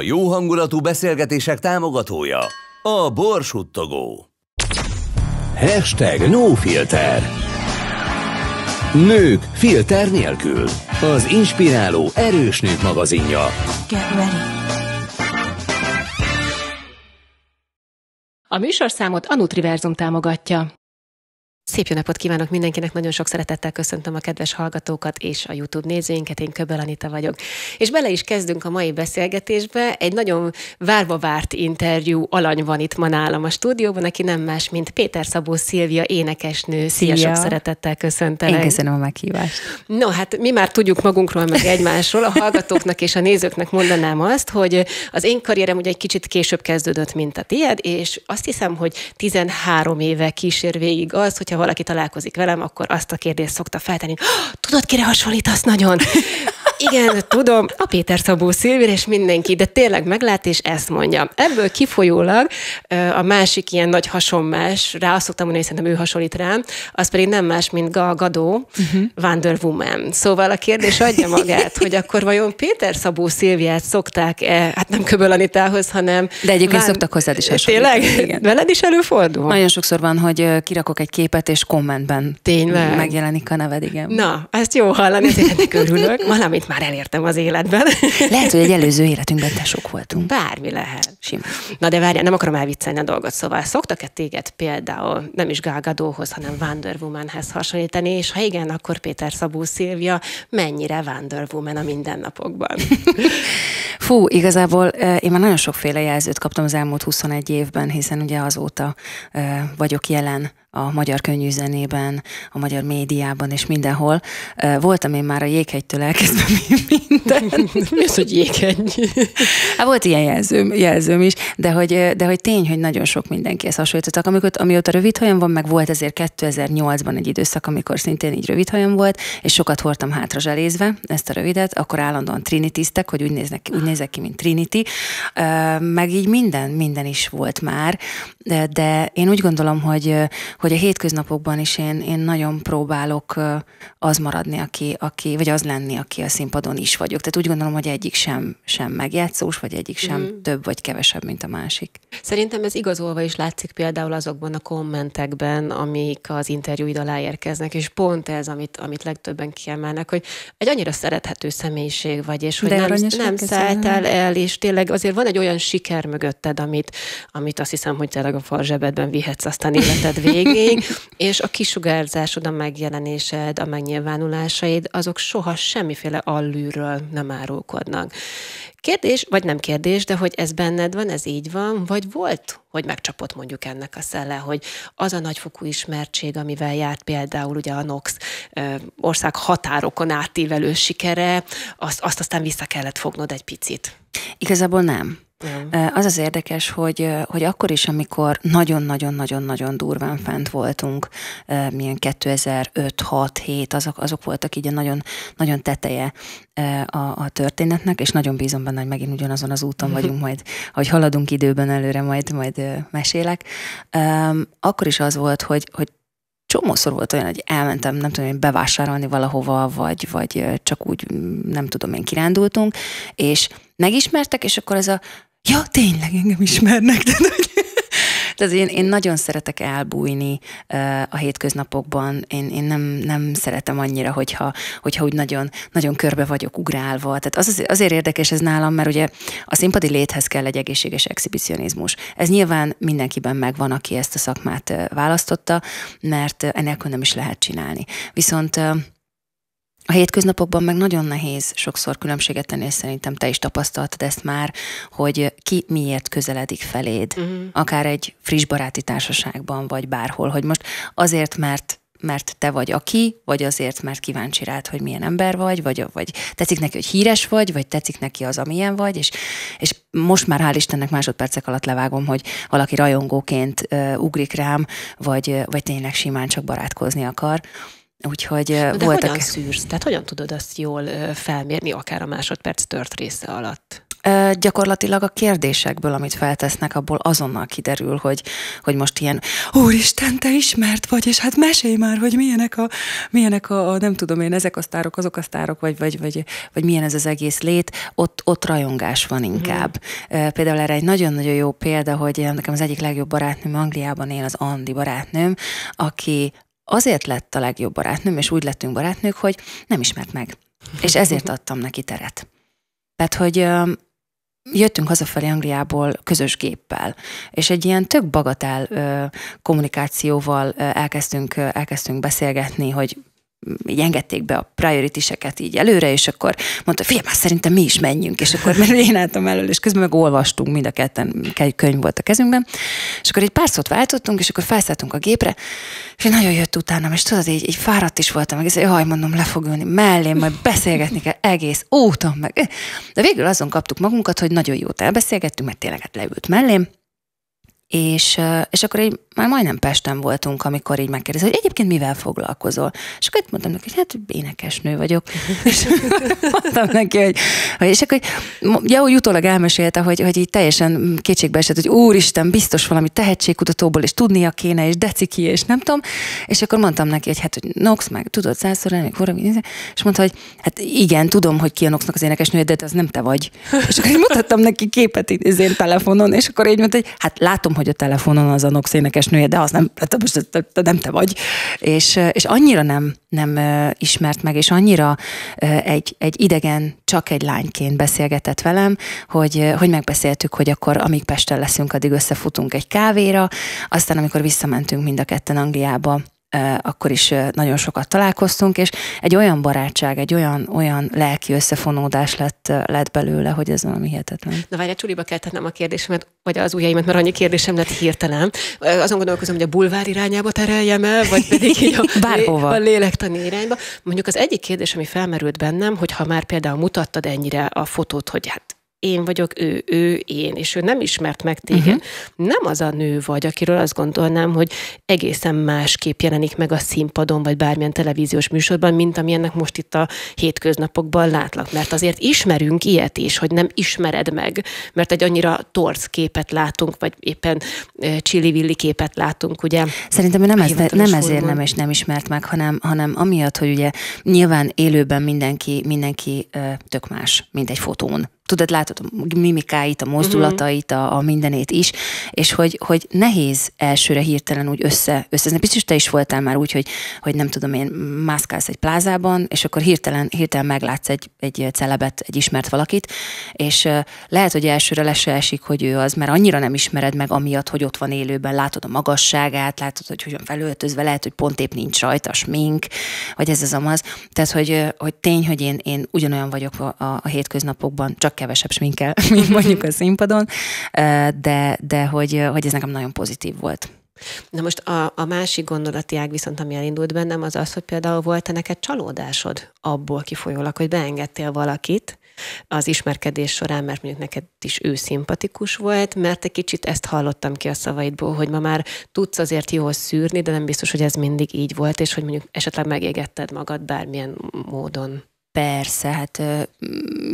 A jó hangulatú beszélgetések támogatója a Borsuttogó. Hashtag filter. Nők filter nélkül. Az inspiráló erős nők magazinja. Get ready. A műsorszámot a Nutriverzum támogatja. Szép jó napot kívánok mindenkinek, nagyon sok szeretettel köszöntöm a kedves hallgatókat és a YouTube nézőinket, én Köbel Anita vagyok. És bele is kezdünk a mai beszélgetésbe, egy nagyon várva várt interjú alany van itt ma nálam a stúdióban, aki nem más, mint Péter Szabó Szilvia énekesnő. Szia, Szia. sok szeretettel köszöntelek. Én köszönöm a meghívást. No, hát mi már tudjuk magunkról, meg egymásról, a hallgatóknak és a nézőknek mondanám azt, hogy az én karrierem ugye egy kicsit később kezdődött, mint a tied, és azt hiszem, hogy 13 éve kísér végig az, hogyha valaki találkozik velem, akkor azt a kérdést szokta feltenni, tudod, kire hasonlítasz nagyon? igen, tudom, a Péter Szabó Szilvér és mindenki, de tényleg meglát és ezt mondja. Ebből kifolyólag a másik ilyen nagy hasonmás, rá azt szoktam mondani, hogy szerintem ő hasonlít rám, az pedig nem más, mint Gal Gadó, uh-huh. Mhm. Wonder Woman. Szóval a kérdés adja magát, hogy akkor vajon Péter Szabó Szilviát szokták-e, hát nem Köböl Anitához, hanem... De egyébként Ván... szoktak hozzád is hasonlítani. Tényleg? Igen. Veled is előfordul? Nagyon sokszor van, hogy kirakok egy képet, és kommentben Tényleg? megjelenik a neved, igen. Na, ezt jó hallani, tényleg örülök. Valamit már elértem az életben. Lehet, hogy egy előző életünkben te sok voltunk. Bármi lehet. Sima. Na de várjál, nem akarom elviccelni a dolgot, szóval szoktak-e téged például nem is Gágadóhoz, hanem Wonder Womanhez hasonlítani, és ha igen, akkor Péter Szabó Szilvia mennyire Wonder Woman a mindennapokban? Fú, igazából én már nagyon sokféle jelzőt kaptam az elmúlt 21 évben, hiszen ugye azóta vagyok jelen a magyar könnyűzenében, a magyar médiában és mindenhol. Voltam én már a jéghegytől elkezdve minden. Mi az, hogy jéghegy? Hát volt ilyen jelzőm, jelzőm is, de hogy, de hogy tény, hogy nagyon sok mindenki ezt hasonlítottak. Amikor, amióta rövid hajam van, meg volt ezért 2008-ban egy időszak, amikor szintén így rövid hajam volt, és sokat hordtam hátra zselézve ezt a rövidet, akkor állandóan trinity hogy úgy, néznek, úgy nézek ki, mint Trinity, meg így minden, minden is volt már, de én úgy gondolom, hogy, hogy a hétköznapokban is én, én nagyon próbálok az maradni, aki, aki, vagy az lenni, aki a színpadon is vagyok. Tehát úgy gondolom, hogy egyik sem, sem megjátszós, vagy egyik sem mm. több vagy kevesebb, mint a másik. Szerintem ez igazolva is látszik például azokban a kommentekben, amik az interjúid alá érkeznek, és pont ez, amit, amit legtöbben kiemelnek, hogy egy annyira szerethető személyiség vagy, és hogy De nem, nem szálltál el, és tényleg azért van egy olyan siker mögötted, amit, amit azt hiszem, hogy tényleg a farzsebedben vihetsz aztán életed végig, végéig, és a kisugárzásod, a megjelenésed, a megnyilvánulásaid, azok soha semmiféle allűről nem árulkodnak. Kérdés, vagy nem kérdés, de hogy ez benned van, ez így van, vagy volt, hogy megcsapott mondjuk ennek a szelle, hogy az a nagyfokú ismertség, amivel járt például ugye a NOX ország határokon átívelő sikere, azt, azt aztán vissza kellett fognod egy picit. Igazából nem. Az az érdekes, hogy, hogy akkor is, amikor nagyon-nagyon-nagyon-nagyon durván fent voltunk, milyen 2005, 6, 7, azok, azok voltak így a nagyon, nagyon teteje a, a történetnek, és nagyon bízom benne, hogy megint ugyanazon az úton vagyunk majd, hogy haladunk időben előre, majd, majd mesélek. Akkor is az volt, hogy, hogy csomószor volt olyan, hogy elmentem, nem tudom én, bevásárolni valahova, vagy, vagy csak úgy, mm, nem tudom én, kirándultunk, és megismertek, és akkor ez a ja, tényleg engem ismernek. De, Tehát én, én nagyon szeretek elbújni uh, a hétköznapokban. Én, én nem, nem szeretem annyira, hogyha, hogyha úgy nagyon, nagyon körbe vagyok ugrálva. Tehát az, az, azért érdekes ez nálam, mert ugye a színpadi léthez kell egy egészséges exhibicionizmus. Ez nyilván mindenkiben megvan, aki ezt a szakmát választotta, mert enélkül nem is lehet csinálni. Viszont uh, a hétköznapokban meg nagyon nehéz sokszor különbséget tenni, és szerintem te is tapasztaltad ezt már, hogy ki miért közeledik feléd, uh-huh. akár egy friss baráti társaságban, vagy bárhol, hogy most azért, mert mert te vagy aki, vagy azért, mert kíváncsi rád, hogy milyen ember vagy, vagy, vagy tetszik neki, hogy híres vagy, vagy tetszik neki az, amilyen vagy, és, és most már hál' Istennek másodpercek alatt levágom, hogy valaki rajongóként uh, ugrik rám, vagy, vagy tényleg simán csak barátkozni akar. Úgyhogy De voltak... hogyan szűrsz? Tehát hogyan tudod azt jól felmérni, akár a másodperc tört része alatt? gyakorlatilag a kérdésekből, amit feltesznek, abból azonnal kiderül, hogy, hogy most ilyen, úristen, te ismert vagy, és hát mesélj már, hogy milyenek a, milyenek a, a nem tudom én, ezek a sztárok, azok a sztárok, vagy, vagy, vagy, vagy milyen ez az egész lét, ott, ott rajongás van mhm. inkább. Mm. Például erre egy nagyon-nagyon jó példa, hogy nekem az egyik legjobb barátnőm Angliában él, az Andi barátnőm, aki azért lett a legjobb barátnőm, és úgy lettünk barátnők, hogy nem ismert meg. És ezért mhm. adtam neki teret. Tehát, hogy jöttünk hazafelé Angliából közös géppel, és egy ilyen tök bagatál kommunikációval elkezdtünk, elkezdtünk beszélgetni, hogy így engedték be a prioritiseket így előre, és akkor mondta, figyelj, már szerintem mi is menjünk, és akkor mert én álltam elől, és közben meg olvastunk, mind a ketten könyv volt a kezünkben, és akkor egy pár szót váltottunk, és akkor felszálltunk a gépre, és nagyon jött utánam, és tudod, így, így fáradt is voltam, meg és haj, mondom, le fog ülni mellém, majd beszélgetni kell egész úton, meg. De végül azon kaptuk magunkat, hogy nagyon jót elbeszélgettünk, mert tényleg hát leült mellém, és, és akkor így már majdnem Pesten voltunk, amikor így megkérdezte, hogy egyébként mivel foglalkozol? És akkor itt mondtam neki, hogy hát énekesnő vagyok. és mondtam neki, hogy, és akkor ja, úgy utólag elmesélte, hogy, hogy így teljesen kétségbe esett, hogy úristen, biztos valami tehetségkutatóból, és tudnia kéne, és ki, és nem tudom. És akkor mondtam neki, hogy hát, hogy Nox, meg tudod százszor lenni, valami, és mondta, hogy hát igen, tudom, hogy ki a Noxnak az énekesnő, de az nem te vagy. És akkor így mutattam neki képet így, én telefonon, és akkor így mondta, hogy hát látom, hogy a telefonon az a Nox énekesnője, de az nem, nem te vagy. És, eh, és annyira nem, nem eh, ismert meg, és annyira eh, egy, egy idegen, csak egy lányként beszélgetett velem, hogy, hogy megbeszéltük, hogy akkor amíg Pesten leszünk, addig összefutunk egy kávéra, aztán amikor visszamentünk mind a ketten Angliába, akkor is nagyon sokat találkoztunk, és egy olyan barátság, egy olyan, olyan lelki összefonódás lett, lett belőle, hogy ez valami hihetetlen. Na várjál, Csuliba kell tennem a kérdésemet, vagy az ujjaimat, mert annyi kérdésem lett hirtelen. Azon gondolkozom, hogy a bulvár irányába tereljem el, vagy pedig így a, Bárhova. a lélektani irányba. Mondjuk az egyik kérdés, ami felmerült bennem, hogy ha már például mutattad ennyire a fotót, hogy hát én vagyok ő, ő, én, és ő nem ismert meg téged, uh-huh. nem az a nő vagy, akiről azt gondolnám, hogy egészen másképp jelenik meg a színpadon, vagy bármilyen televíziós műsorban, mint amilyennek most itt a hétköznapokban látlak. Mert azért ismerünk ilyet is, hogy nem ismered meg, mert egy annyira torz képet látunk, vagy éppen csillivilli képet látunk, ugye? Szerintem nem, ez, nem ezért nem, és nem ismert meg, hanem, hanem amiatt, hogy ugye nyilván élőben mindenki, mindenki tök más, mint egy fotón tudod, látod a mimikáit, a mhm. mozdulatait, a, a mindenét is, és hogy, hogy nehéz elsőre hirtelen úgy össze, összezni. Biztos te is voltál már úgy, hogy, hogy nem tudom én, mászkálsz egy plázában, és akkor hirtelen, hirtelen meglátsz egy, egy celebet, egy ismert valakit, és lehet, hogy elsőre le se esik, hogy ő az, mert annyira nem ismered meg amiatt, hogy ott van élőben, látod a magasságát, látod, hogy hogyan felöltözve, lehet, hogy pont épp nincs rajta smink, vagy ez az amaz. Tehát, hogy, hogy tény, hogy én, én ugyanolyan vagyok a, a, a hétköznapokban, csak kevesebb sminkkel, mint mondjuk a színpadon, de, de hogy, hogy ez nekem nagyon pozitív volt. Na most a, a másik gondolati ág viszont, ami elindult bennem, az az, hogy például volt-e neked csalódásod abból kifolyólag, hogy beengedtél valakit az ismerkedés során, mert mondjuk neked is ő szimpatikus volt, mert egy kicsit ezt hallottam ki a szavaidból, hogy ma már tudsz azért jól szűrni, de nem biztos, hogy ez mindig így volt, és hogy mondjuk esetleg megégetted magad bármilyen módon. Persze, hát ö,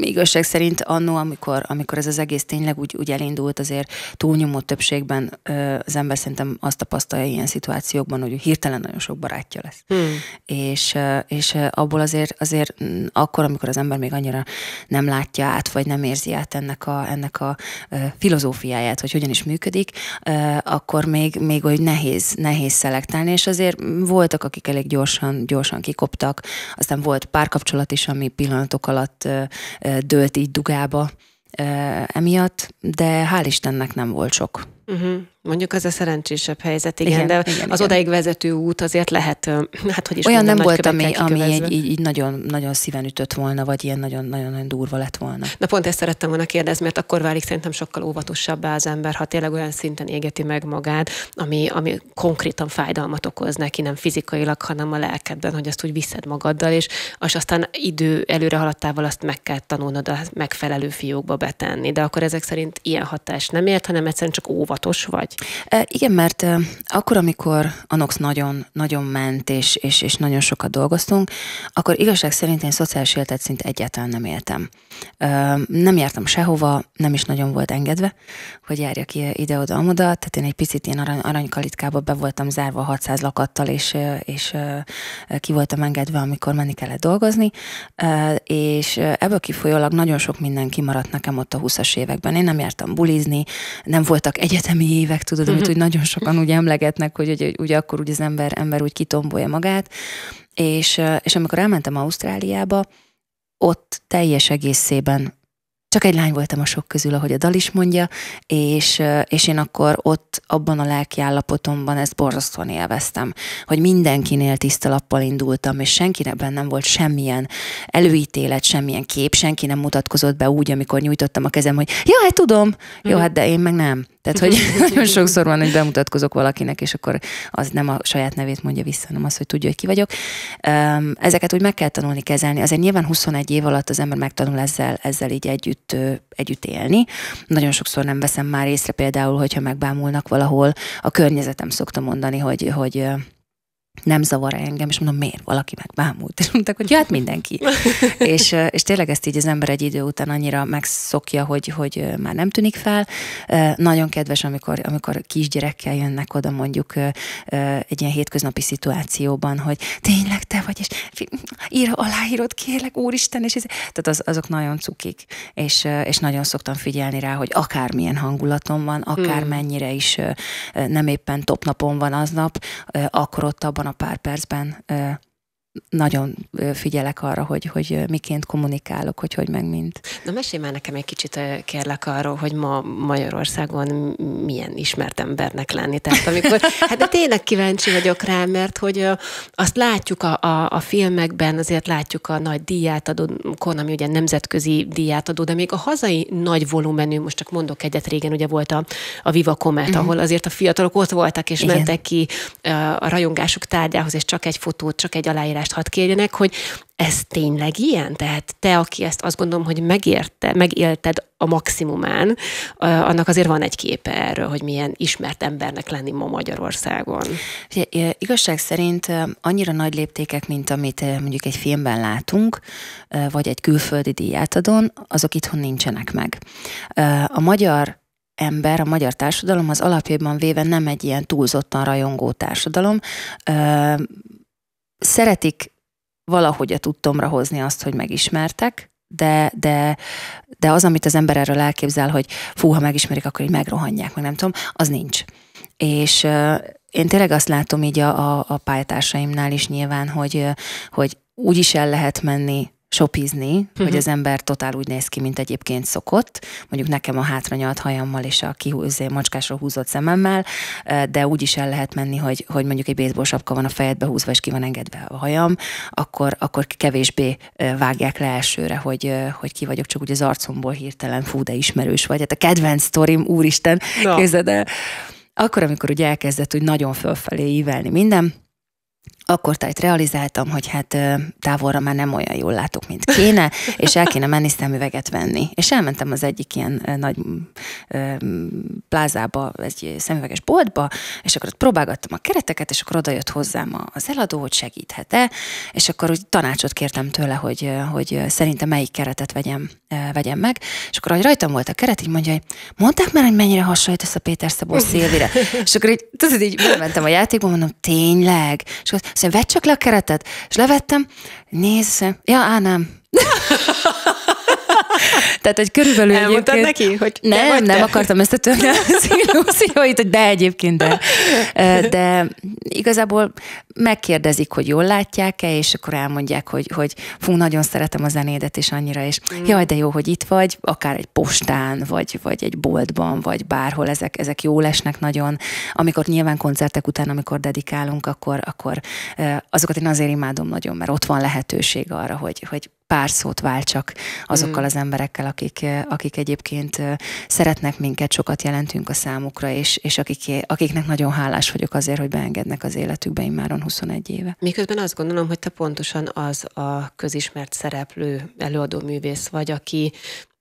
igazság szerint annó, amikor, amikor ez az egész tényleg úgy, úgy elindult, azért túlnyomó többségben ö, az ember szerintem azt tapasztalja ilyen szituációkban, hogy hirtelen nagyon sok barátja lesz. Hmm. És, és abból azért, azért akkor, amikor az ember még annyira nem látja át, vagy nem érzi át ennek a, ennek a filozófiáját, hogy hogyan is működik, akkor még, még hogy nehéz, nehéz szelektálni, és azért voltak, akik elég gyorsan, gyorsan kikoptak, aztán volt párkapcsolat is, ami pillanatok alatt dőlt így dugába emiatt, de hál' Istennek nem volt sok. Uh-huh. Mondjuk az a szerencsésebb helyzet, igen, igen de igen, az igen. odaig vezető út azért lehet, hát hogy is Olyan nem volt, ami, ami egy, így, így nagyon, nagyon szíven ütött volna, vagy ilyen nagyon-nagyon durva lett volna. Na pont ezt szerettem volna kérdezni, mert akkor válik szerintem sokkal óvatosabbá az ember, ha tényleg olyan szinten égeti meg magát, ami, ami konkrétan fájdalmat okoz neki, nem fizikailag, hanem a lelkedben, hogy azt úgy viszed magaddal, és, az aztán idő előre haladtával azt meg kell tanulnod a megfelelő fiókba betenni. De akkor ezek szerint ilyen hatás nem ért, hanem egyszerűen csak óvat óvatos vagy? E, igen, mert e, akkor, amikor Anox nagyon, nagyon ment, és, és, és nagyon sokat dolgoztunk, akkor igazság szerint én szociális életet szinte egyáltalán nem éltem. E, nem jártam sehova, nem is nagyon volt engedve, hogy járjak ide-oda-amoda, tehát én egy picit ilyen arany, aranykalitkába be voltam zárva 600 lakattal, és, és ki voltam engedve, amikor menni kellett dolgozni, és ebből kifolyólag nagyon sok minden kimaradt nekem ott a 20-as években. Én nem jártam bulizni, nem voltak egyet egyetemi évek, tudod, amit mhm. úgy nagyon sokan úgy emlegetnek, hogy, hogy, hogy akkor úgy az ember, ember úgy kitombolja magát. És, és amikor elmentem Ausztráliába, ott teljes egészében csak egy lány voltam a sok közül, ahogy a dal is mondja, és, és én akkor ott abban a lelki állapotomban ezt borzasztóan élveztem, hogy mindenkinél tiszta lappal indultam, és senkinek nem volt semmilyen előítélet, semmilyen kép, senki nem mutatkozott be úgy, amikor nyújtottam a kezem, hogy ja, hát tudom, jó, mhm. hát de én meg nem. Tehát, hogy nagyon sokszor van, hogy bemutatkozok valakinek, és akkor az nem a saját nevét mondja vissza, hanem az, hogy tudja, hogy ki vagyok. Ezeket úgy meg kell tanulni kezelni. Azért nyilván 21 év alatt az ember megtanul ezzel, ezzel így együtt, együtt élni. Nagyon sokszor nem veszem már észre például, hogyha megbámulnak valahol. A környezetem szokta mondani, hogy, hogy nem zavar -e engem, és mondom, miért valaki meg bámult? És mondták, hogy hát mindenki. és, és tényleg ezt így az ember egy idő után annyira megszokja, hogy, hogy már nem tűnik fel. Nagyon kedves, amikor, amikor kisgyerekkel jönnek oda mondjuk egy ilyen hétköznapi szituációban, hogy tényleg te vagy, és ír, aláírod, kérlek, úristen, és ez, tehát az, azok nagyon cukik, és, és nagyon szoktam figyelni rá, hogy akármilyen hangulatom van, akár mennyire is nem éppen top van aznap, akkor ott abban abban a pár percben nagyon figyelek arra, hogy, hogy miként kommunikálok, hogy hogy meg mint. Na mesélj már nekem egy kicsit kérlek arról, hogy ma Magyarországon milyen ismert embernek lenni. Tehát amikor, hát de tényleg kíváncsi vagyok rá, mert hogy azt látjuk a, a, a filmekben, azért látjuk a nagy díjátadókon, ami ugye nemzetközi adó, de még a hazai nagy volumenű, most csak mondok egyet régen, ugye volt a, a Viva Komet, uh-huh. Mhm. ahol azért a fiatalok ott voltak és Igen. mentek ki a rajongásuk tárgyához, és csak egy fotót, csak egy aláírás igazolást hadd kérjenek, hogy ez tényleg ilyen? Tehát te, aki ezt azt gondolom, hogy megérte, megélted a maximumán, annak azért van egy képe erről, hogy milyen ismert embernek lenni ma Magyarországon. Ugye, igazság szerint annyira nagy léptékek, mint amit mondjuk egy filmben látunk, vagy egy külföldi díjátadon, azok itthon nincsenek meg. A magyar ember, a magyar társadalom az alapjában véve nem egy ilyen túlzottan rajongó társadalom szeretik valahogy a tudtomra hozni azt, hogy megismertek, de, de, de az, amit az ember erről elképzel, hogy fú, ha megismerik, akkor így megrohanják, meg nem tudom, az nincs. És uh, én tényleg azt látom így a, a, a pályatársaimnál is nyilván, hogy, hogy úgy is el lehet menni sopizni, uh-huh. hogy mhm. az ember totál úgy néz ki, mint egyébként szokott. Mondjuk nekem a hátranyalt hajammal és a kihúzó izé, macskásra húzott szememmel, de úgy is el lehet menni, hogy, hogy mondjuk egy baseball sapka van a fejedbe húzva, és ki van engedve a hajam, akkor, akkor kevésbé vágják le elsőre, hogy, hogy ki vagyok, csak úgy az arcomból hirtelen fú, de ismerős vagy. Hát a kedvenc sztorim, úristen, no. kézzed el. Akkor, amikor ugye elkezdett úgy nagyon fölfelé ívelni minden, akkor tájt realizáltam, hogy hát távolra már nem olyan jól látok, mint kéne, és el kéne menni szemüveget venni. És elmentem az egyik ilyen nagy plázába, egy szemüveges boltba, és akkor ott próbálgattam a kereteket, és akkor oda jött hozzám az eladó, hogy segíthet-e, és akkor úgy tanácsot kértem tőle, hogy, hogy szerintem melyik keretet vegyem, vegyem meg, és akkor, ahogy rajtam volt a keret, így mondja, hogy mondták már, hogy mennyire ez a Péter Szabó Szilvire. és akkor így, tudod, így mentem a játékba, mondom, tényleg? És akkor mondja, vedd csak le a keretet. És levettem, nézd, ja, á, nem. Tehát, hogy körülbelül Elmondtad egyébként... neki, hogy te Nem, vagy nem te? akartam ezt a illúzióit, hogy de egyébként de. De igazából megkérdezik, hogy jól látják-e, és akkor elmondják, hogy, hogy fú, nagyon szeretem a zenédet, és annyira, és mm. jaj, de jó, hogy itt vagy, akár egy postán, vagy, vagy egy boltban, vagy bárhol, ezek, ezek jól esnek nagyon. Amikor nyilván koncertek után, amikor dedikálunk, akkor, akkor azokat én azért imádom nagyon, mert ott van lehetőség arra, hogy, hogy pár szót váltsak azokkal mm. az emberekkel, akik, eh, akik egyébként eh, szeretnek minket, sokat jelentünk a számukra, és, és akik, akiknek nagyon hálás vagyok azért, hogy beengednek az életükbe immáron 21 éve. Miközben azt gondolom, hogy te pontosan az a közismert szereplő előadó művész vagy, aki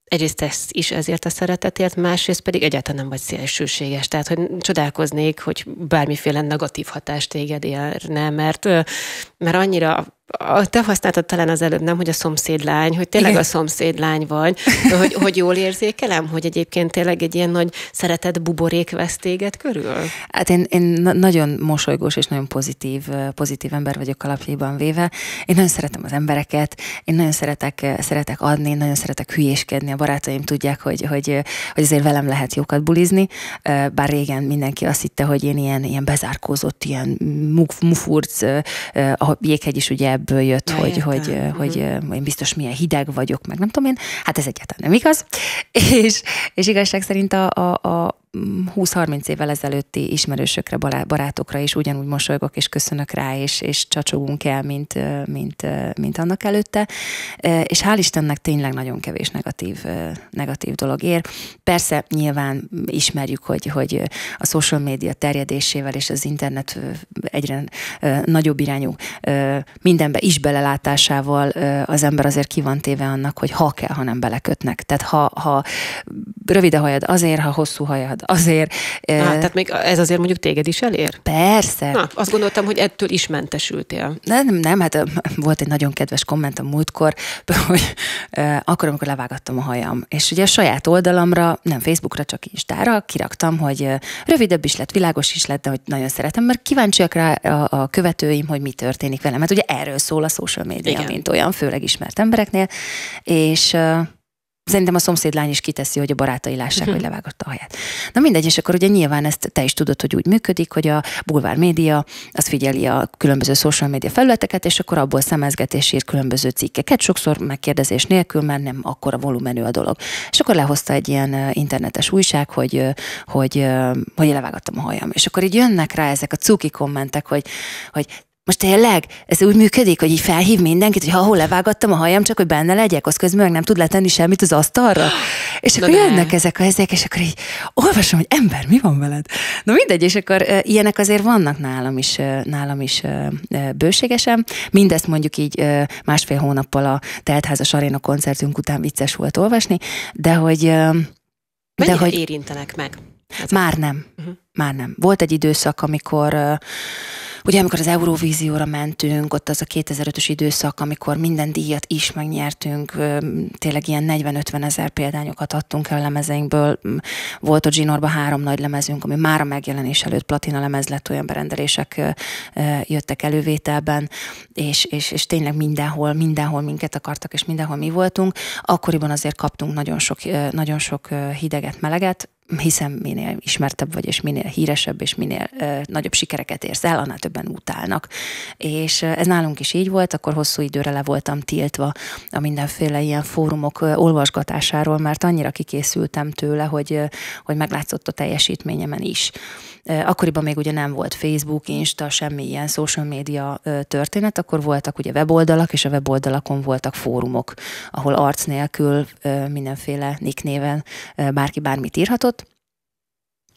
egyrészt ezt is ezért a szeretetért, másrészt pedig egyáltalán nem vagy szélsőséges. Tehát, hogy csodálkoznék, hogy bármiféle negatív hatást téged érne, mert, eh, mert annyira te használtad talán az előbb, nem, hogy a szomszédlány, hogy tényleg Igen. a szomszédlány vagy, de hogy, hogy jól érzékelem, hogy egyébként tényleg egy ilyen nagy szeretett buborék vesz téged körül? Hát én, én nagyon mosolygós és nagyon pozitív, pozitív ember vagyok alapjában véve. Én nagyon szeretem az embereket, én nagyon szeretek, szeretek adni, én nagyon szeretek hülyéskedni, a barátaim tudják, hogy, hogy, hogy azért velem lehet jókat bulizni, bár régen mindenki azt hitte, hogy én ilyen, ilyen bezárkózott, ilyen mufurc, a jéghegy is ugye ebből jött, ja, hogy, hogy, mm-hmm. hogy én biztos milyen hideg vagyok, meg nem tudom én. Hát ez egyáltalán nem igaz. És, és igazság szerint a, a, a 20-30 évvel ezelőtti ismerősökre, barátokra is ugyanúgy mosolygok, és köszönök rá, és, és csacsogunk el, mint, mint, mint annak előtte. És hál' Istennek tényleg nagyon kevés negatív, negatív dolog ér. Persze nyilván ismerjük, hogy, hogy a social média terjedésével és az internet egyre nagyobb irányú mindenbe is belelátásával az ember azért ki van téve annak, hogy ha kell, hanem belekötnek. Tehát ha, ha rövid a hajad azért, ha hosszú hajad azért... Na, tehát még ez azért mondjuk téged is elér? Persze. Na, azt gondoltam, hogy ettől is mentesültél. Nem, nem, hát volt egy nagyon kedves komment a múltkor, hogy akkor, amikor levágattam a hajam, és ugye a saját oldalamra, nem Facebookra, csak Instára kiraktam, hogy rövidebb is lett, világos is lett, de hogy nagyon szeretem, mert kíváncsiak rá a, a követőim, hogy mi történik velem. Hát ugye erről szól a social media, Igen. mint olyan, főleg ismert embereknél, és Szerintem a szomszédlány is kiteszi, hogy a barátai lássák, hogy levágott a haját. Na mindegy, és akkor ugye nyilván ezt te is tudod, hogy úgy működik, hogy a bulvár média az figyeli a különböző social media felületeket, és akkor abból szemezgetés ír különböző cikkeket, sokszor megkérdezés nélkül, mert nem akkor a volumenű a dolog. És akkor lehozta egy ilyen internetes újság, hogy, hogy, hogy levágottam a hajam. És akkor így jönnek rá ezek a cuki kommentek, hogy, hogy most tényleg? Ez úgy működik, hogy így felhív mindenkit, hogy ha hol levágattam a hajam, csak hogy benne legyek, az közben meg nem tud letenni semmit az asztalra. És akkor de jönnek de. ezek a ezek, és akkor így olvasom, hogy ember, mi van veled? Na mindegy, és akkor e, ilyenek azért vannak nálam is, e, nálam is e, bőségesen. Mindezt mondjuk így e, másfél hónappal a Teltházas Aréna koncertünk után vicces volt olvasni, de hogy... E, de hogy érintenek meg? Ezek? Már nem. Uh-huh. Már nem. Volt egy időszak, amikor... E, Ugye amikor az Euróvízióra mentünk, ott az a 2005-ös időszak, amikor minden díjat is megnyertünk, tényleg ilyen 40-50 ezer példányokat adtunk el a lemezeinkből. Mm, volt a Ginorba három nagy lemezünk, ami már a megjelenés előtt platina lemez lett, olyan berendelések jöttek elővételben, és, és, és tényleg mindenhol, mindenhol minket akartak, és mindenhol mi voltunk. Akkoriban azért kaptunk nagyon sok, nagyon sok hideget, meleget, hiszen minél ismertebb vagy, és minél híresebb, és minél ö, nagyobb sikereket érsz el, annál többen utálnak. És ez nálunk is így volt, akkor hosszú időre le voltam tiltva a mindenféle ilyen fórumok ö, olvasgatásáról, mert annyira kikészültem tőle, hogy, ö, hogy meglátszott a teljesítményemen is. Akkoriban még ugye nem volt Facebook, Insta, semmilyen social media történet, akkor voltak ugye weboldalak, és a weboldalakon voltak fórumok, ahol arc nélkül mindenféle nick néven bárki bármit írhatott,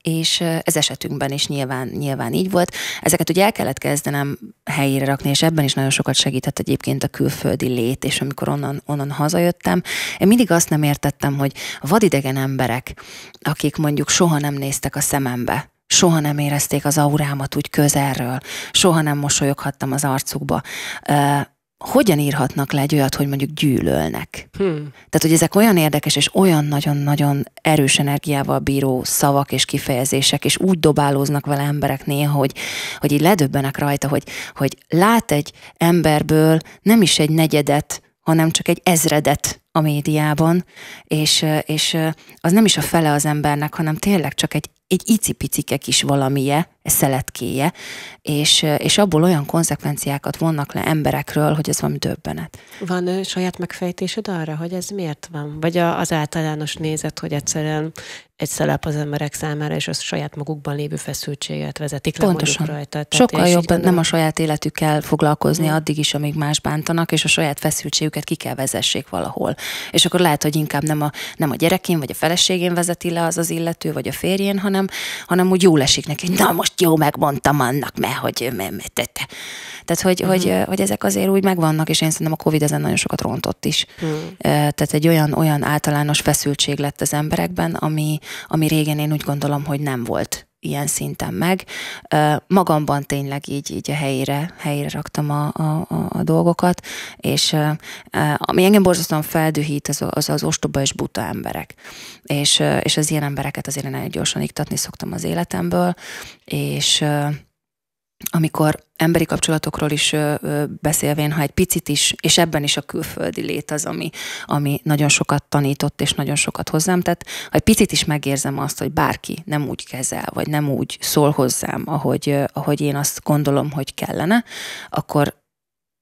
és ez esetünkben is nyilván, nyilván így volt. Ezeket ugye el kellett kezdenem helyére rakni, és ebben is nagyon sokat segített egyébként a külföldi lét, és amikor onnan, onnan hazajöttem, én mindig azt nem értettem, hogy vadidegen emberek, akik mondjuk soha nem néztek a szemembe, soha nem érezték az aurámat úgy közelről, soha nem mosolyoghattam az arcukba, hogyan írhatnak le egy olyat, hogy mondjuk gyűlölnek? Hmm. Tehát, hogy ezek olyan érdekes és olyan nagyon-nagyon erős energiával bíró szavak és kifejezések, és úgy dobálóznak vele emberek néha, hogy, hogy így ledöbbenek rajta, hogy, hogy lát egy emberből nem is egy negyedet, hanem csak egy ezredet a médiában, és, és az nem is a fele az embernek, hanem tényleg csak egy, egy icipicike kis valamije, szeletkéje, és, és abból olyan konzekvenciákat vonnak le emberekről, hogy ez valami döbbenet. Van ő, saját megfejtésed arra, hogy ez miért van? Vagy a, az általános nézet, hogy egyszerűen egy szelep az emberek számára, és az saját magukban lévő feszültséget vezetik Pontosan. le rajta. Tehát Sokkal jobban nem a saját életükkel foglalkozni hmm. addig is, amíg más bántanak, és a saját feszültségüket ki kell vezessék valahol. És akkor lehet, hogy inkább nem a, nem a gyerekén vagy a feleségén vezeti le az az illető, vagy a férjén, hanem, hanem úgy jól esik neki, hogy na most jó, megmondtam annak, mert hogy tette. Tehát, hogy, mm. hogy, mhm. hogy ezek azért úgy megvannak, és én szerintem a Covid ezen nagyon sokat rontott is. Mm. Tehát egy olyan, olyan általános feszültség lett az emberekben, ami, ami régen én úgy gondolom, hogy nem volt ilyen szinten meg. Magamban tényleg így, így a helyére, helyére raktam a, a, a dolgokat, és ami engem borzasztóan feldühít, az az, az ostoba és buta emberek. És, és az ilyen embereket azért nagyon gyorsan iktatni szoktam az életemből, és amikor emberi kapcsolatokról is beszélvén, ha egy picit is, és ebben is a külföldi lét az, ami, ami nagyon sokat tanított, és nagyon sokat hozzám tett, ha egy picit is megérzem azt, hogy bárki nem úgy kezel, vagy nem úgy szól hozzám, ahogy, ahogy én azt gondolom, hogy kellene, akkor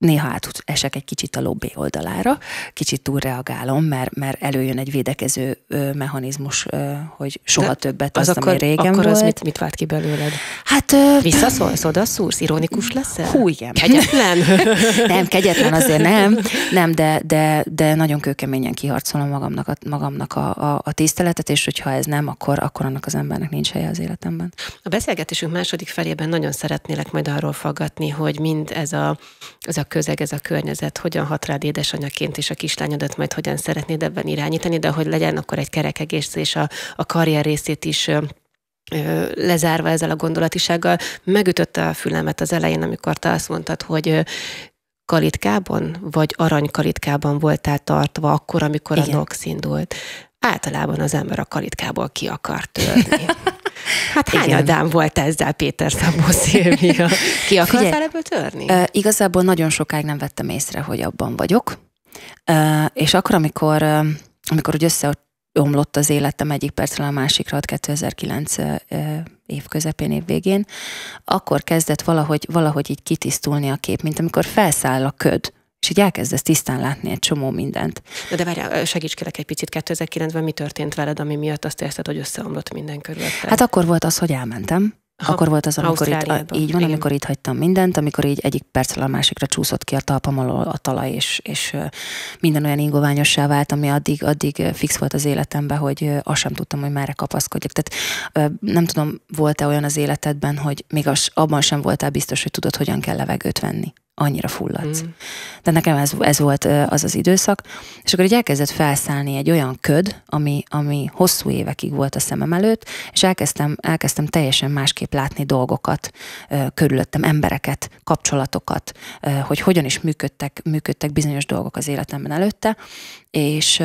néha át esek egy kicsit a lobby oldalára, kicsit túlreagálom, mert, mert előjön egy védekező mechanizmus, hogy soha De többet az, az akkor, ami régen akkor volt. az mit, mit vált ki belőled? Hát... Visszaszólsz, oda szúrsz, ironikus leszel? Hú, igen. Kegyetlen? nem, kegyetlen azért nem, nem, de, de, de nagyon kőkeményen kiharcolom magamnak, a, magamnak a, a, a tiszteletet, és hogyha ez nem, akkor, akkor annak az embernek nincs helye az életemben. A beszélgetésünk második felében nagyon szeretnélek majd arról faggatni, hogy mind ez a, ez a közeg, ez a környezet hogyan hat rád édesanyaként, és a kislányodat majd hogyan szeretnéd ebben irányítani, de hogy legyen akkor egy és a, a karrier részét is lezárva ezzel a gondolatisággal, megütötte a fülemet az elején, amikor te azt mondtad, hogy kalitkában, vagy aranykalitkában voltál tartva akkor, amikor Igen. a NOX indult általában az ember a kalitkából ki akar törni. Hát hány Igen. adám volt ezzel Péter Szabó Szilvia? Ki akartál ebből törni? Uh, igazából nagyon sokáig nem vettem észre, hogy abban vagyok. Uh, és akkor, amikor, uh, amikor úgy összeomlott az életem egyik percről a másikra, 2009 uh, év közepén, év végén, akkor kezdett valahogy, valahogy így kitisztulni a kép, mint amikor felszáll a köd és így elkezdesz tisztán látni egy csomó mindent. Na de várjál, segíts kérlek egy picit, 2009-ben mi történt veled, ami miatt azt érzed, hogy összeomlott minden körülötted? Hát akkor volt az, hogy elmentem, ha, akkor volt az, amikor itt, a, így van, Igen. amikor itt hagytam mindent, amikor így egyik percről a másikra csúszott ki a talpam alól a talaj, és, és minden olyan ingoványossá vált, ami addig, addig fix volt az életemben, hogy azt sem tudtam, hogy merre kapaszkodjak. Tehát nem tudom, volt-e olyan az életedben, hogy még az, abban sem voltál biztos, hogy tudod, hogyan kell levegőt venni annyira fulladsz. Mm. De nekem ez, ez volt az az időszak, és akkor így elkezdett felszállni egy olyan köd, ami, ami hosszú évekig volt a szemem előtt, és elkezdtem, elkezdtem teljesen másképp látni dolgokat körülöttem, embereket, kapcsolatokat, hogy hogyan is működtek, működtek bizonyos dolgok az életemben előtte, és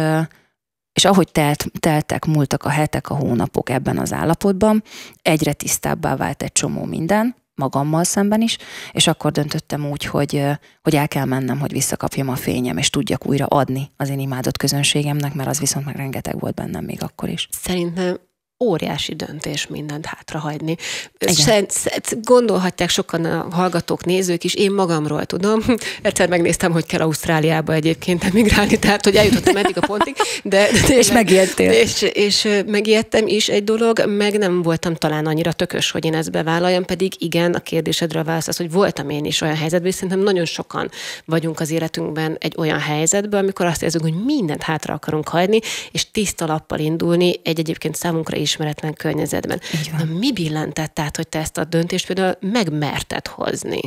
és ahogy telt, teltek, múltak a hetek, a hónapok ebben az állapotban, egyre tisztábbá vált egy csomó minden, magammal szemben is, és akkor döntöttem úgy, hogy, hogy el kell mennem, hogy visszakapjam a fényem, és tudjak újra adni az én imádott közönségemnek, mert az viszont meg rengeteg volt bennem még akkor is. Szerintem óriási döntés mindent hátrahagyni. Szent, gondolhatják sokan a hallgatók, nézők is, én magamról tudom. Egyszer megnéztem, hogy kell Ausztráliába egyébként emigrálni, tehát hogy eljutottam eddig a pontig. De, de és megijedtél. És, és megijedtem is egy dolog, meg nem voltam talán annyira tökös, hogy én ezt bevállaljam, pedig igen, a kérdésedre a válasz az, hogy voltam én is olyan helyzetben, és szerintem nagyon sokan vagyunk az életünkben egy olyan helyzetben, amikor azt érzünk, hogy mindent hátra akarunk hagyni, és tiszta lappal indulni egy egyébként számunkra is ismeretlen környezetben. Na, mi billentett át, hogy te ezt a döntést például megmerted hozni?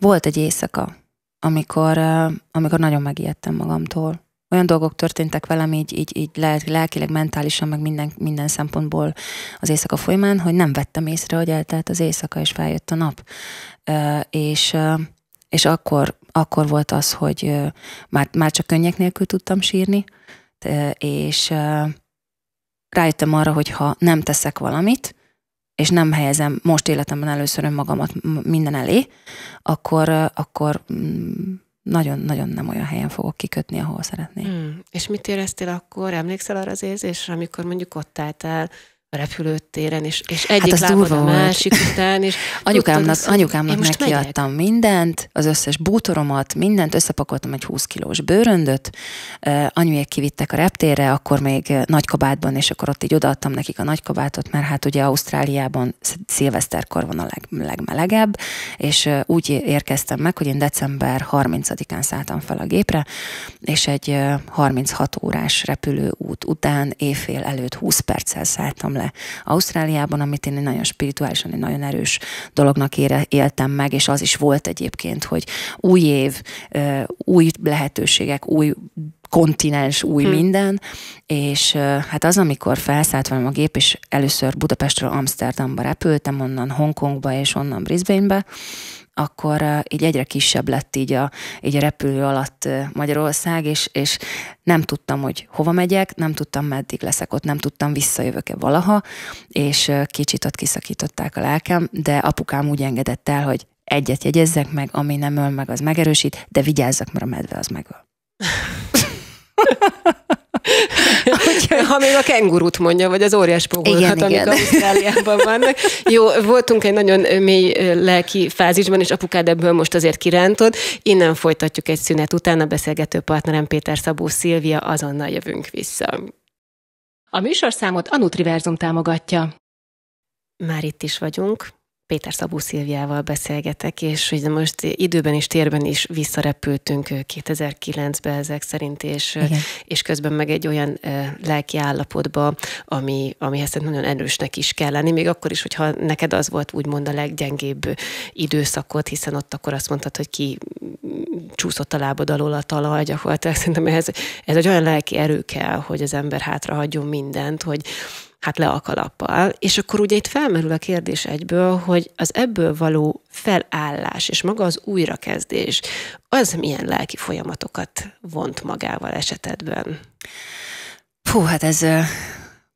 Volt egy éjszaka, amikor, amikor nagyon megijedtem magamtól. Olyan dolgok történtek velem így, így, így lelkileg, mentálisan, meg minden, minden szempontból az éjszaka folyamán, hogy nem vettem észre, hogy eltelt az éjszaka, és feljött a nap. És, és akkor, akkor volt az, hogy már, már csak könnyek nélkül tudtam sírni, és rájöttem arra, hogy ha nem teszek valamit, és nem helyezem most életemben először önmagamat minden elé, akkor, akkor nagyon-nagyon mm, nem olyan helyen fogok kikötni, ahol szeretnék. Mm. És mit éreztél akkor? Emlékszel arra az érzésre, amikor mondjuk ott álltál repülőtéren, és, és hát egyik hát lábad a másik volt. után. És anyukámnak tudtad, azt, anyukámnak nekiadtam megyek. mindent, az összes bútoromat, mindent, összepakoltam egy 20 kilós bőröndöt, uh, anyuék kivittek a reptérre, akkor még nagykabátban, és akkor ott így odaadtam nekik a nagykabátot, mert hát ugye Ausztráliában szilveszterkor van a leg, legmelegebb, és úgy érkeztem meg, hogy én december 30-án szálltam fel a gépre, és egy 36 órás repülőút után, éjfél előtt 20 perccel szálltam le. Ausztráliában, amit én nagyon spirituálisan, egy nagyon erős dolognak ére, éltem meg, és az is volt egyébként, hogy új év, új lehetőségek, új kontinens, új hmm. minden, és hát az, amikor felszállt velem a gép, és először Budapestről Amsterdamba repültem, onnan Hongkongba és onnan Brisbanebe, akkor így egyre kisebb lett így a, így a repülő alatt Magyarország, és, és nem tudtam, hogy hova megyek, nem tudtam, meddig leszek ott, nem tudtam, visszajövök-e valaha, és kicsit ott kiszakították a lelkem, de apukám úgy engedett el, hogy egyet jegyezzek meg, ami nem öl meg, az megerősít, de vigyázzak, mert a medve az megöl. ha még a kengurut mondja, vagy az óriás pogolkat, amik igen. Ausztráliában vannak. Jó, voltunk egy nagyon mély lelki fázisban, és apukád ebből most azért kirántod. Innen folytatjuk egy szünet után a beszélgető partnerem Péter Szabó Szilvia, azonnal jövünk vissza. A műsorszámot a Nutriverzum támogatja. Már itt is vagyunk. Péter Szabó Szilviával beszélgetek, és hogy most időben és térben is visszarepültünk 2009-be ezek szerint, és, és közben meg egy olyan lelki állapotba, ami, amihez nagyon erősnek is kell lenni, még akkor is, hogyha neked az volt úgymond a leggyengébb időszakot, hiszen ott akkor azt mondtad, hogy ki mm, csúszott a lábad alól a talaj, gyakorlatilag szerintem ez, ez egy olyan lelki erő kell, hogy az ember hátrahagyjon mindent, hogy, hát le a kalappal. És akkor ugye itt felmerül a kérdés egyből, hogy az ebből való felállás és maga az újrakezdés, az milyen lelki folyamatokat vont magával esetedben? Fú, hát ez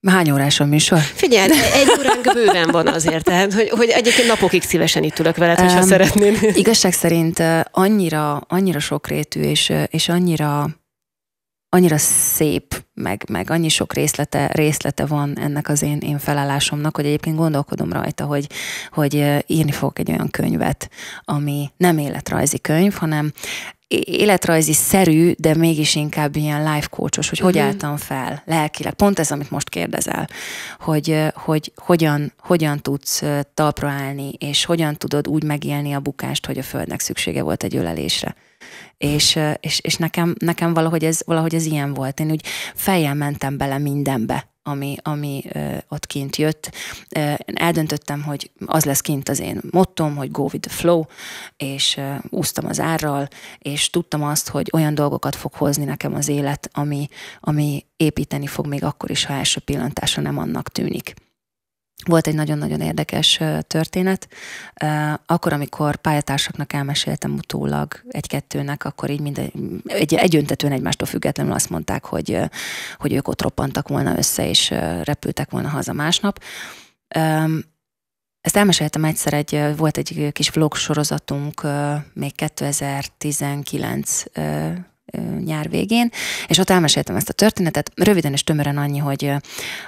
Hány órás a műsor? Figyelj, egy óránk bőven van azért, tehát, hogy, hogy egyébként napokig szívesen itt ülök veled, hogyha um, szeretném. Igazság szerint annyira, annyira sokrétű, és, és annyira, annyira szép meg, meg annyi sok részlete, részlete van ennek az én, én felállásomnak, hogy egyébként gondolkodom rajta, hogy, hogy írni fogok egy olyan könyvet, ami nem életrajzi könyv, hanem életrajzi szerű, de mégis inkább ilyen life coachos, hogy hogy mhm. álltam fel lelkileg. Pont ez, amit most kérdezel, hogy, hogy hogyan, hogyan tudsz talpra állni, és hogyan tudod úgy megélni a bukást, hogy a földnek szüksége volt egy ölelésre és, és, és nekem, nekem valahogy, ez, valahogy ez ilyen volt. Én úgy fejjel mentem bele mindenbe, ami, ami ö, ott kint jött. Ö, eldöntöttem, hogy az lesz kint az én mottom, hogy go with the flow, és ö, úsztam az árral, és tudtam azt, hogy olyan dolgokat fog hozni nekem az élet, ami, ami építeni fog még akkor is, ha első pillantásra nem annak tűnik. Volt egy nagyon-nagyon érdekes történet. Akkor, amikor pályatársaknak elmeséltem utólag egy-kettőnek, akkor így minden, egy, egy egymástól függetlenül azt mondták, hogy, hogy ők ott roppantak volna össze, és repültek volna haza másnap. Ezt elmeséltem egyszer, egy, volt egy kis vlog sorozatunk még 2019 nyár végén, és ott elmeséltem ezt a történetet, röviden és tömören annyi, hogy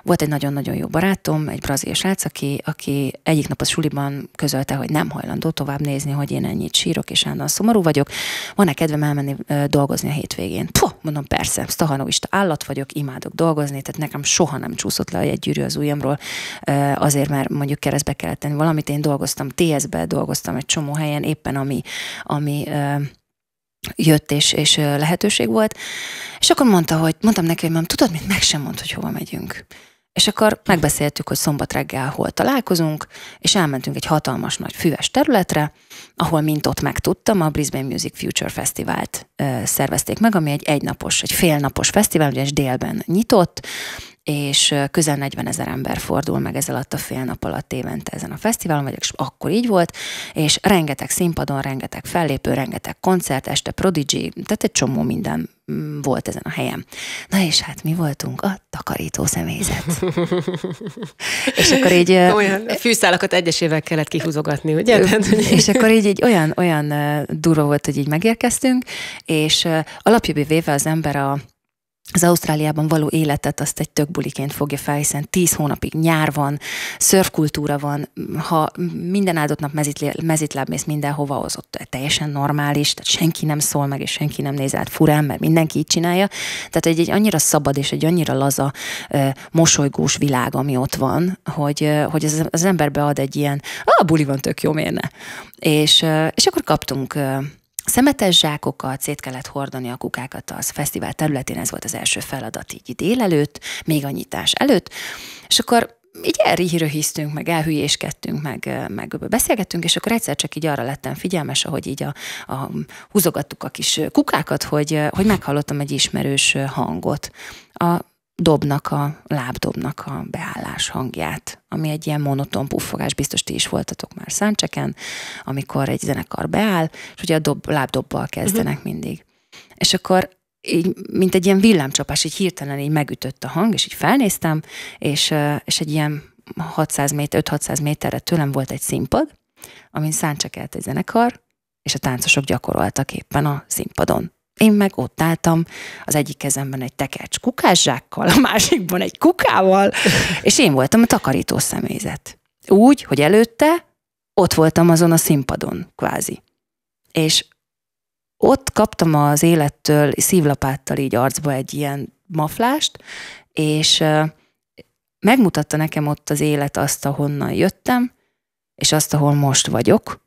volt egy nagyon-nagyon jó barátom, egy brazil srác, aki, aki egyik nap a suliban közölte, hogy nem hajlandó tovább nézni, hogy én ennyit sírok, és állandóan szomorú vagyok, van-e kedvem elmenni dolgozni a hétvégén? Puh, mondom, persze, stahanóista állat vagyok, imádok dolgozni, tehát nekem soha nem csúszott le egy gyűrű az ujjamról, azért mert mondjuk keresztbe kellett tenni valamit, én dolgoztam TS-be, dolgoztam egy csomó helyen, éppen ami, ami jött és, és lehetőség volt, és akkor mondta, hogy mondtam neki, hogy mondom, tudod, mit meg sem mond, hogy hova megyünk. És akkor megbeszéltük, hogy szombat reggel hol találkozunk, és elmentünk egy hatalmas nagy füves területre, ahol, mint ott megtudtam, a Brisbane Music Future Festivalt ö, szervezték meg, ami egy egynapos, egy félnapos fesztivál, ugyanis délben nyitott, és közel 40 ezer ember fordul meg ez alatt a fél nap alatt évente ezen a fesztiválon, vagy akkor így volt, és rengeteg színpadon, rengeteg fellépő, rengeteg koncert, este Prodigy, tehát egy csomó minden mm, volt ezen a helyen. Na és hát mi voltunk a takarító személyzet. és akkor így... Olyan fűszálakat egyesével kellett kihúzogatni, ugye? és akkor így, így olyan, olyan durva volt, hogy így megérkeztünk, és alapjából véve az ember a az Ausztráliában való életet azt egy tök buliként fogja fel, hiszen tíz hónapig nyár van, szörfkultúra van, ha minden áldott nap mezitláb, mezitláb mész mindenhova, az ott teljesen normális, tehát senki nem szól meg, és senki nem néz át furán, mert mindenki így csinálja. Tehát egy, egy annyira szabad és egy annyira laza, mosolygós világ, ami ott van, hogy, hogy az, az emberbe ad egy ilyen, a buli van tök jó, miért ne? És, és akkor kaptunk Szemetes zsákokat, szét kellett hordani a kukákat az fesztivál területén, ez volt az első feladat így délelőtt, még a nyitás előtt, és akkor így elrihiröhíztünk, meg elhülyéskedtünk, meg, meg beszélgettünk, és akkor egyszer csak így arra lettem figyelmes, ahogy így a, a húzogattuk a kis kukákat, hogy, hogy meghallottam egy ismerős hangot. A dobnak a, lábdobnak a beállás hangját, ami egy ilyen monoton puffogás, biztos ti is voltatok már száncseken, amikor egy zenekar beáll, és ugye a dob, lábdobbal kezdenek uh-huh. mindig. És akkor így, mint egy ilyen villámcsapás, így hirtelen így megütött a hang, és így felnéztem, és, és egy ilyen 600 méter, 5-600 méterre tőlem volt egy színpad, amin száncsekelt egy zenekar, és a táncosok gyakoroltak éppen a színpadon. Én meg ott álltam az egyik kezemben egy tekercs kukászsákkal, a másikban egy kukával, és én voltam a takarító személyzet. Úgy, hogy előtte ott voltam azon a színpadon, kvázi. És ott kaptam az élettől szívlapáttal így arcba egy ilyen maflást, és megmutatta nekem ott az élet azt, ahonnan jöttem, és azt, ahol most vagyok,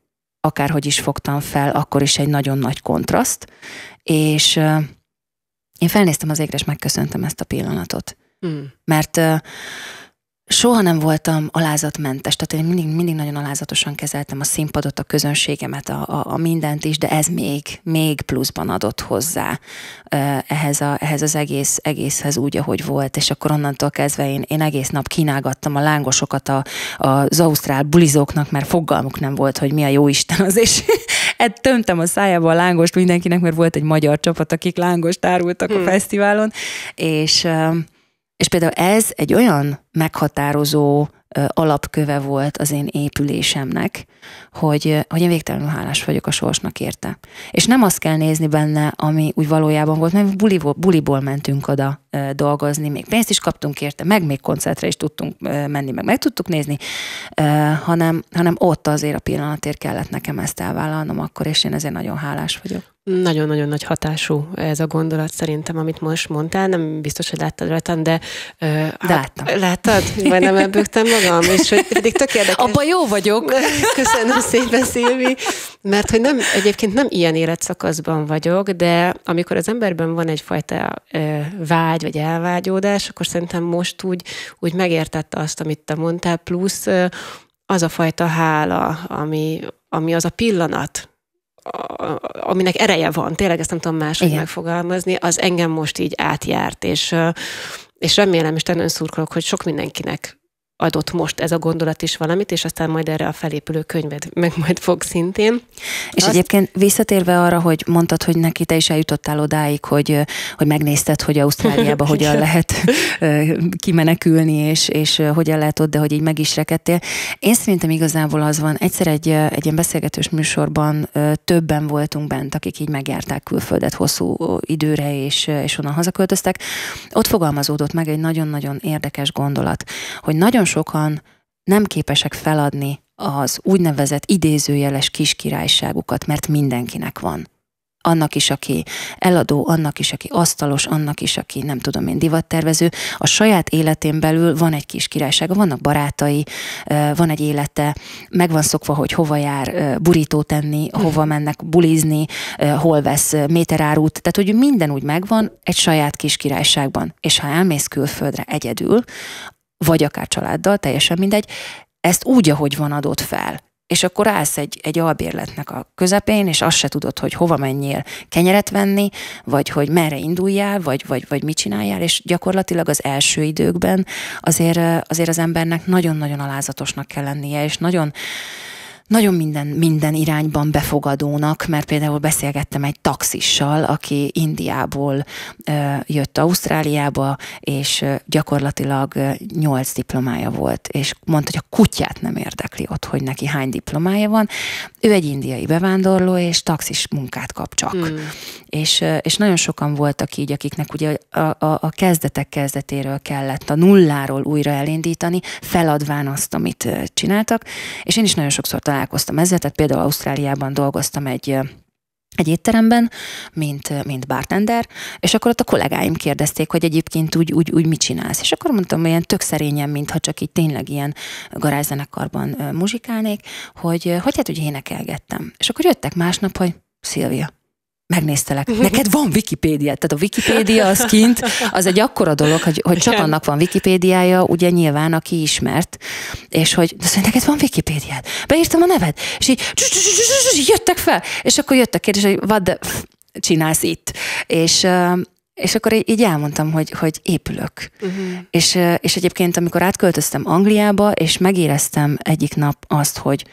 akárhogy is fogtam fel, akkor is egy nagyon nagy kontraszt, és én felnéztem az égre, és megköszöntem ezt a pillanatot. Mm. Mert soha nem voltam alázatmentes, tehát én mindig, mindig nagyon alázatosan kezeltem a színpadot, a közönségemet, a, a, a mindent is, de ez még, még pluszban adott hozzá ehhez, a, ehhez az egész, egészhez úgy, ahogy volt, és akkor onnantól kezdve én, én egész nap kínálgattam a lángosokat a, az ausztrál bulizóknak, mert fogalmuk nem volt, hogy mi a jó Isten az, és hát tömtem a szájába a lángost mindenkinek, mert volt egy magyar csapat, akik lángost árultak hmm. a fesztiválon, és és például ez egy olyan meghatározó alapköve volt az én épülésemnek, hogy, hogy én végtelenül hálás vagyok a sorsnak érte. És nem azt kell nézni benne, ami úgy valójában volt, mert buliból, buliból mentünk oda dolgozni, még pénzt is kaptunk érte, meg még koncertre is tudtunk menni, meg meg tudtuk nézni, hanem, hanem ott azért a pillanatért kellett nekem ezt elvállalnom akkor, és én ezért nagyon hálás vagyok. Nagyon-nagyon nagy hatású ez a gondolat szerintem, amit most mondtál. Nem biztos, hogy láttad rajtam, de... Uh, de láttam. Láttad? Vagy nem elbögtem magam, és hogy pedig tök érdekes. Abba jó vagyok. Köszönöm szépen, Szilvi. Mert hogy nem, egyébként nem ilyen életszakaszban vagyok, de amikor az emberben van egyfajta uh, vágy, vagy elvágyódás, akkor szerintem most úgy, úgy megértette azt, amit te mondtál, plusz uh, az a fajta hála, ami, ami az a pillanat, aminek ereje van, tényleg ezt nem tudom máshogy Igen. megfogalmazni, az engem most így átjárt, és, és remélem, és Isten szurkolok, hogy sok mindenkinek adott most ez a gondolat is valamit, és aztán majd erre a felépülő könyved meg majd fog szintén. És Azt... egyébként visszatérve arra, hogy mondtad, hogy neki te is eljutottál odáig, hogy, hogy megnézted, hogy Ausztráliába hogyan lehet kimenekülni, és, és hogyan lehet ott, de hogy így meg is rekedtél. Én szerintem igazából az van, egyszer egy, egy ilyen beszélgetős műsorban többen voltunk bent, akik így megjárták külföldet hosszú időre, és, és onnan hazaköltöztek. Ott fogalmazódott meg egy nagyon-nagyon érdekes gondolat, hogy nagyon sokan nem képesek feladni az úgynevezett idézőjeles kiskirályságukat, mert mindenkinek van. Annak is, aki eladó, annak is, aki asztalos, annak is, aki nem tudom én divattervező. A saját életén belül van egy kis királysága, vannak barátai, van egy élete, meg van szokva, hogy hova jár burító tenni, hova mennek bulizni, hol vesz méterárút. Tehát, hogy minden úgy megvan egy saját kis királyságban. És ha elmész külföldre egyedül, vagy akár családdal, teljesen mindegy, ezt úgy, ahogy van adott fel. És akkor állsz egy, egy albérletnek a közepén, és azt se tudod, hogy hova menjél kenyeret venni, vagy hogy merre induljál, vagy, vagy, vagy mit csináljál, és gyakorlatilag az első időkben azért, azért az embernek nagyon-nagyon alázatosnak kell lennie, és nagyon nagyon minden, minden irányban befogadónak, mert például beszélgettem egy taxissal, aki Indiából ö, jött Ausztráliába, és ö, gyakorlatilag nyolc diplomája volt, és mondta, hogy a kutyát nem érdekli ott, hogy neki hány diplomája van. Ő egy indiai bevándorló, és taxis munkát kap csak. Hmm. És, ö, és nagyon sokan voltak így, akiknek ugye a, a, a kezdetek kezdetéről kellett a nulláról újra elindítani, feladván azt, amit csináltak, és én is nagyon sokszor találtam találkoztam ezzel, tehát például Ausztráliában dolgoztam egy egy étteremben, mint, mint bartender, és akkor ott a kollégáim kérdezték, hogy egyébként úgy, úgy, úgy mit csinálsz. És akkor mondtam, hogy ilyen tök szerényen, mintha csak így tényleg ilyen garázszenekarban muzsikálnék, hogy, hogy hát hogy énekelgettem. És akkor jöttek másnap, hogy Szilvia, megnéztelek. Mhm. Neked van Wikipédia, tehát a Wikipédia az kint, az egy akkora dolog, hogy, hogy csak annak van Wikipédiája, ugye nyilván, aki ismert, és hogy de szóval neked van Wikipédiád, beírtam a neved, és így jöttek fel, és akkor jött a kérdés, hogy what the csinálsz itt, és és akkor így elmondtam, hogy, hogy épülök. Uh-huh. És, és egyébként, amikor átköltöztem Angliába, és megéreztem egyik nap azt, hogy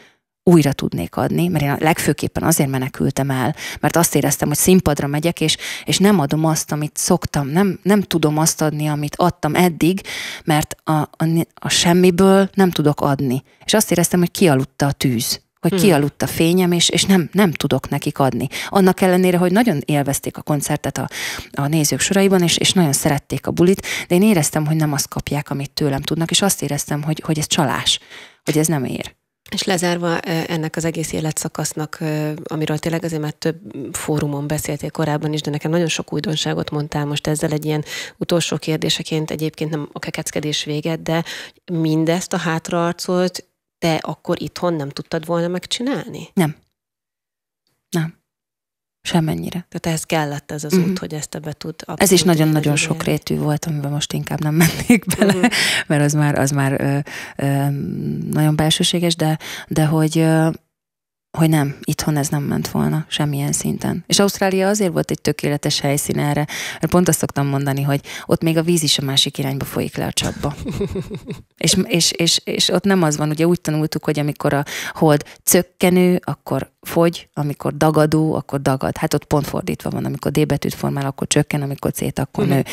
újra tudnék adni, mert én legfőképpen azért menekültem el, mert azt éreztem, hogy színpadra megyek, és, és nem adom azt, amit szoktam, nem, nem tudom azt adni, amit adtam eddig, mert a, a, a semmiből nem tudok adni. És azt éreztem, hogy kialudta a tűz hogy hmm. kialudt a fényem, és, és nem, nem tudok nekik adni. Annak ellenére, hogy nagyon élvezték a koncertet a, a nézők soraiban, és, és nagyon szerették a bulit, de én éreztem, hogy nem azt kapják, amit tőlem tudnak, és azt éreztem, hogy, hogy ez csalás, hogy ez nem ér. És lezárva e, ennek az egész életszakasznak, e, amiről tényleg azért már több fórumon beszéltél korábban is, de nekem nagyon sok újdonságot mondtál most ezzel egy ilyen utolsó kérdéseként, egyébként nem a kekeckedés véget, de mindezt a hátraarcolt te akkor itthon nem tudtad volna megcsinálni? Nem. Nem. Semennyire. Tehát ehhez kellett ez az mm. út, hogy ezt ebbe tud. Ez is nagyon-nagyon sokrétű volt, amiben most inkább nem mennék bele, mm. mert az már, az már ö, ö, nagyon belsőséges, de, de hogy ö, hogy nem, itthon ez nem ment volna semmilyen szinten. És Ausztrália azért volt egy tökéletes helyszín erre, mert pont azt szoktam mondani, hogy ott még a víz is a másik irányba folyik le a csapba. és, és, és, és ott nem az van, ugye úgy tanultuk, hogy amikor a hold cökkenő, akkor fogy, amikor dagadó, akkor dagad. Hát ott pont fordítva van, amikor D betűt formál, akkor csökken, amikor c akkor mhm. nő.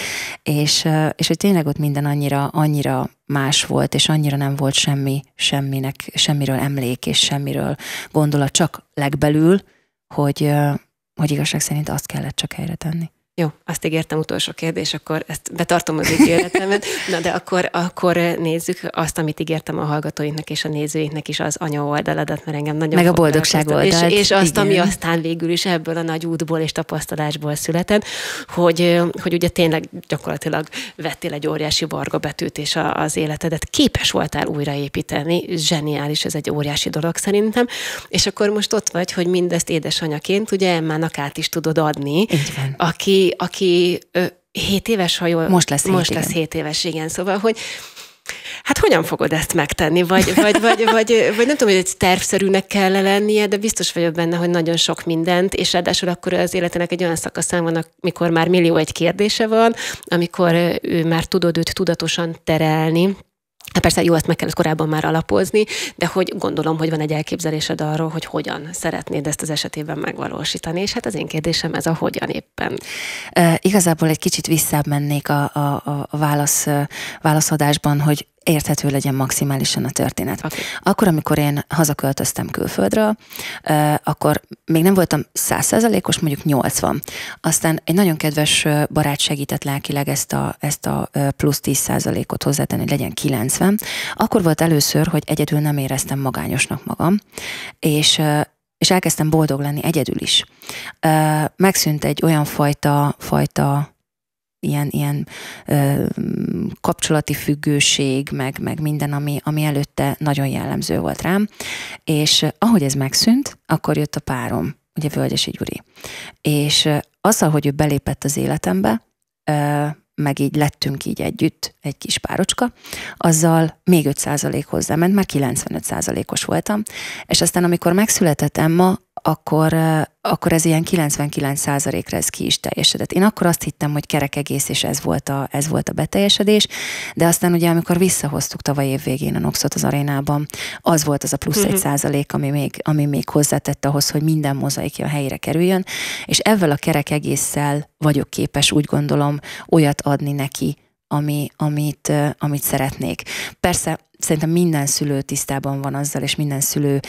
És, és hogy tényleg ott minden annyira, annyira más volt, és annyira nem volt semmi, semminek, semmiről emlék, és semmiről gondolat, csak legbelül, hogy, hogy igazság szerint azt kellett csak helyre tenni. Jó, azt ígértem utolsó kérdés, akkor ezt betartom az ígéretemet. Na de akkor, akkor nézzük azt, amit ígértem a hallgatóinknak és a nézőinknek is, az anya oldaladat, mert engem nagyon Meg a boldogság oldalt. És, és azt, igen. ami aztán végül is ebből a nagy útból és tapasztalásból született, hogy, hogy ugye tényleg gyakorlatilag vettél egy óriási barga betűt, és a, az életedet képes voltál újraépíteni. Zseniális, ez egy óriási dolog szerintem. És akkor most ott vagy, hogy mindezt édesanyaként ugye már át is tudod adni, aki aki, ö, 7 éves, ha jól... Most lesz 7 Most éven. lesz 7 éves, igen. Szóval, hogy Hát hogyan fogod ezt megtenni? Vagy, vagy, vagy, vagy, vagy nem tudom, hogy egy tervszerűnek kell lennie, de biztos vagyok benne, hogy nagyon sok mindent, és ráadásul akkor az életének egy olyan szakaszán van, amikor már millió egy kérdése van, amikor ő már tudod őt tudatosan terelni, Hát persze jó, ezt meg kellett korábban már alapozni, de hogy gondolom, hogy van egy elképzelésed arról, hogy hogyan szeretnéd ezt az esetében megvalósítani, és hát az én kérdésem ez a hogyan éppen. E, igazából egy kicsit visszább mennék a, a, a válasz, válaszadásban, hogy érthető legyen maximálisan a történet. Okay. Akkor, amikor én hazaköltöztem külföldről, akkor még nem voltam százszerzelékos, mondjuk 80. Aztán egy nagyon kedves barát segített lelkileg ezt a, ezt a plusz 10 százalékot hozzátenni, hogy legyen 90. Akkor volt először, hogy egyedül nem éreztem magányosnak magam, és és elkezdtem boldog lenni egyedül is. Megszűnt egy olyan fajta, fajta ilyen, ilyen ö, kapcsolati függőség, meg, meg minden, ami, ami előtte nagyon jellemző volt rám. És ahogy ez megszűnt, akkor jött a párom, ugye Völgyesi Gyuri. És az, hogy ő belépett az életembe, ö, meg így lettünk így együtt, egy kis párocska, azzal még 5% hozzáment, már 95%-os voltam, és aztán amikor megszületett Emma, akkor, akkor ez ilyen 99%-ra ez ki is teljesedett. Én akkor azt hittem, hogy kerek egész, és ez volt a, ez volt a beteljesedés, de aztán ugye, amikor visszahoztuk tavaly év végén a Noxot az arénában, az volt az a plusz mhm. egy százalék, ami még, ami még hozzátett ahhoz, hogy minden mozaikja helyére kerüljön, és ezzel a kerek egésszel vagyok képes, úgy gondolom, olyat adni neki, ami, amit, amit szeretnék. Persze szerintem minden szülő tisztában van azzal, és minden szülő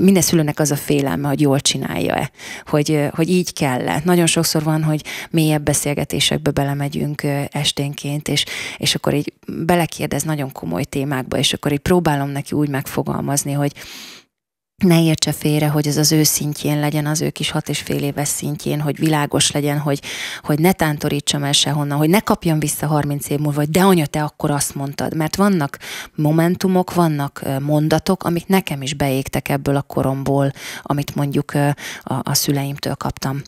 minden szülőnek az a félelme, hogy jól csinálja-e, hogy, hogy így kell -e. Nagyon sokszor van, hogy mélyebb beszélgetésekbe belemegyünk esténként, és, és akkor így belekérdez nagyon komoly témákba, és akkor így próbálom neki úgy megfogalmazni, hogy ne értse félre, hogy ez az ő szintjén legyen, az ő kis hat és fél éves szintjén, hogy világos legyen, hogy, hogy ne tántorítsam el sehonnan, hogy ne kapjam vissza 30 év múlva, hogy de anya, te akkor azt mondtad. Mert vannak momentumok, vannak mondatok, amik nekem is beégtek ebből a koromból, amit mondjuk a, a szüleimtől kaptam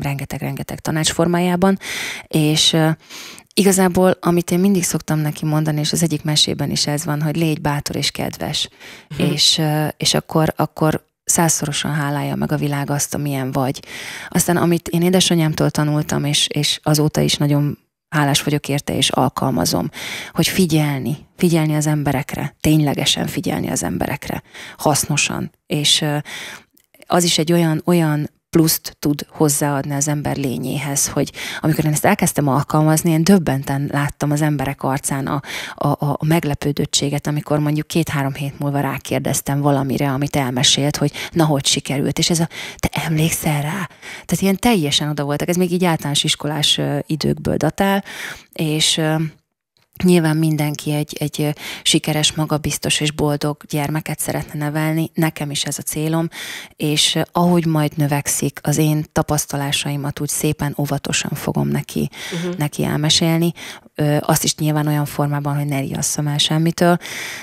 rengeteg-rengeteg tanács formájában, és, igazából, amit én mindig szoktam neki mondani, és az egyik mesében is ez van, hogy légy bátor és kedves, uh-huh. és, és akkor, akkor százszorosan hálálja meg a világ azt, amilyen vagy. Aztán, amit én édesanyámtól tanultam, és, és azóta is nagyon hálás vagyok érte, és alkalmazom, hogy figyelni, figyelni az emberekre, ténylegesen figyelni az emberekre, hasznosan, és az is egy olyan, olyan pluszt tud hozzáadni az ember lényéhez, hogy amikor én ezt elkezdtem alkalmazni, én döbbenten láttam az emberek arcán a, a, a meglepődöttséget, amikor mondjuk két-három hét múlva rákérdeztem valamire, amit elmesélt, hogy na, hogy sikerült, és ez a, te emlékszel rá? Tehát ilyen teljesen oda voltak, ez még így általános iskolás időkből datál, és Nyilván mindenki egy, egy sikeres, magabiztos és boldog gyermeket szeretne nevelni, nekem is ez a célom, és ahogy majd növekszik, az én tapasztalásaimat úgy szépen óvatosan fogom neki, uh-huh. neki elmesélni, Ö, azt is nyilván olyan formában, hogy ne riasszam el semmitől.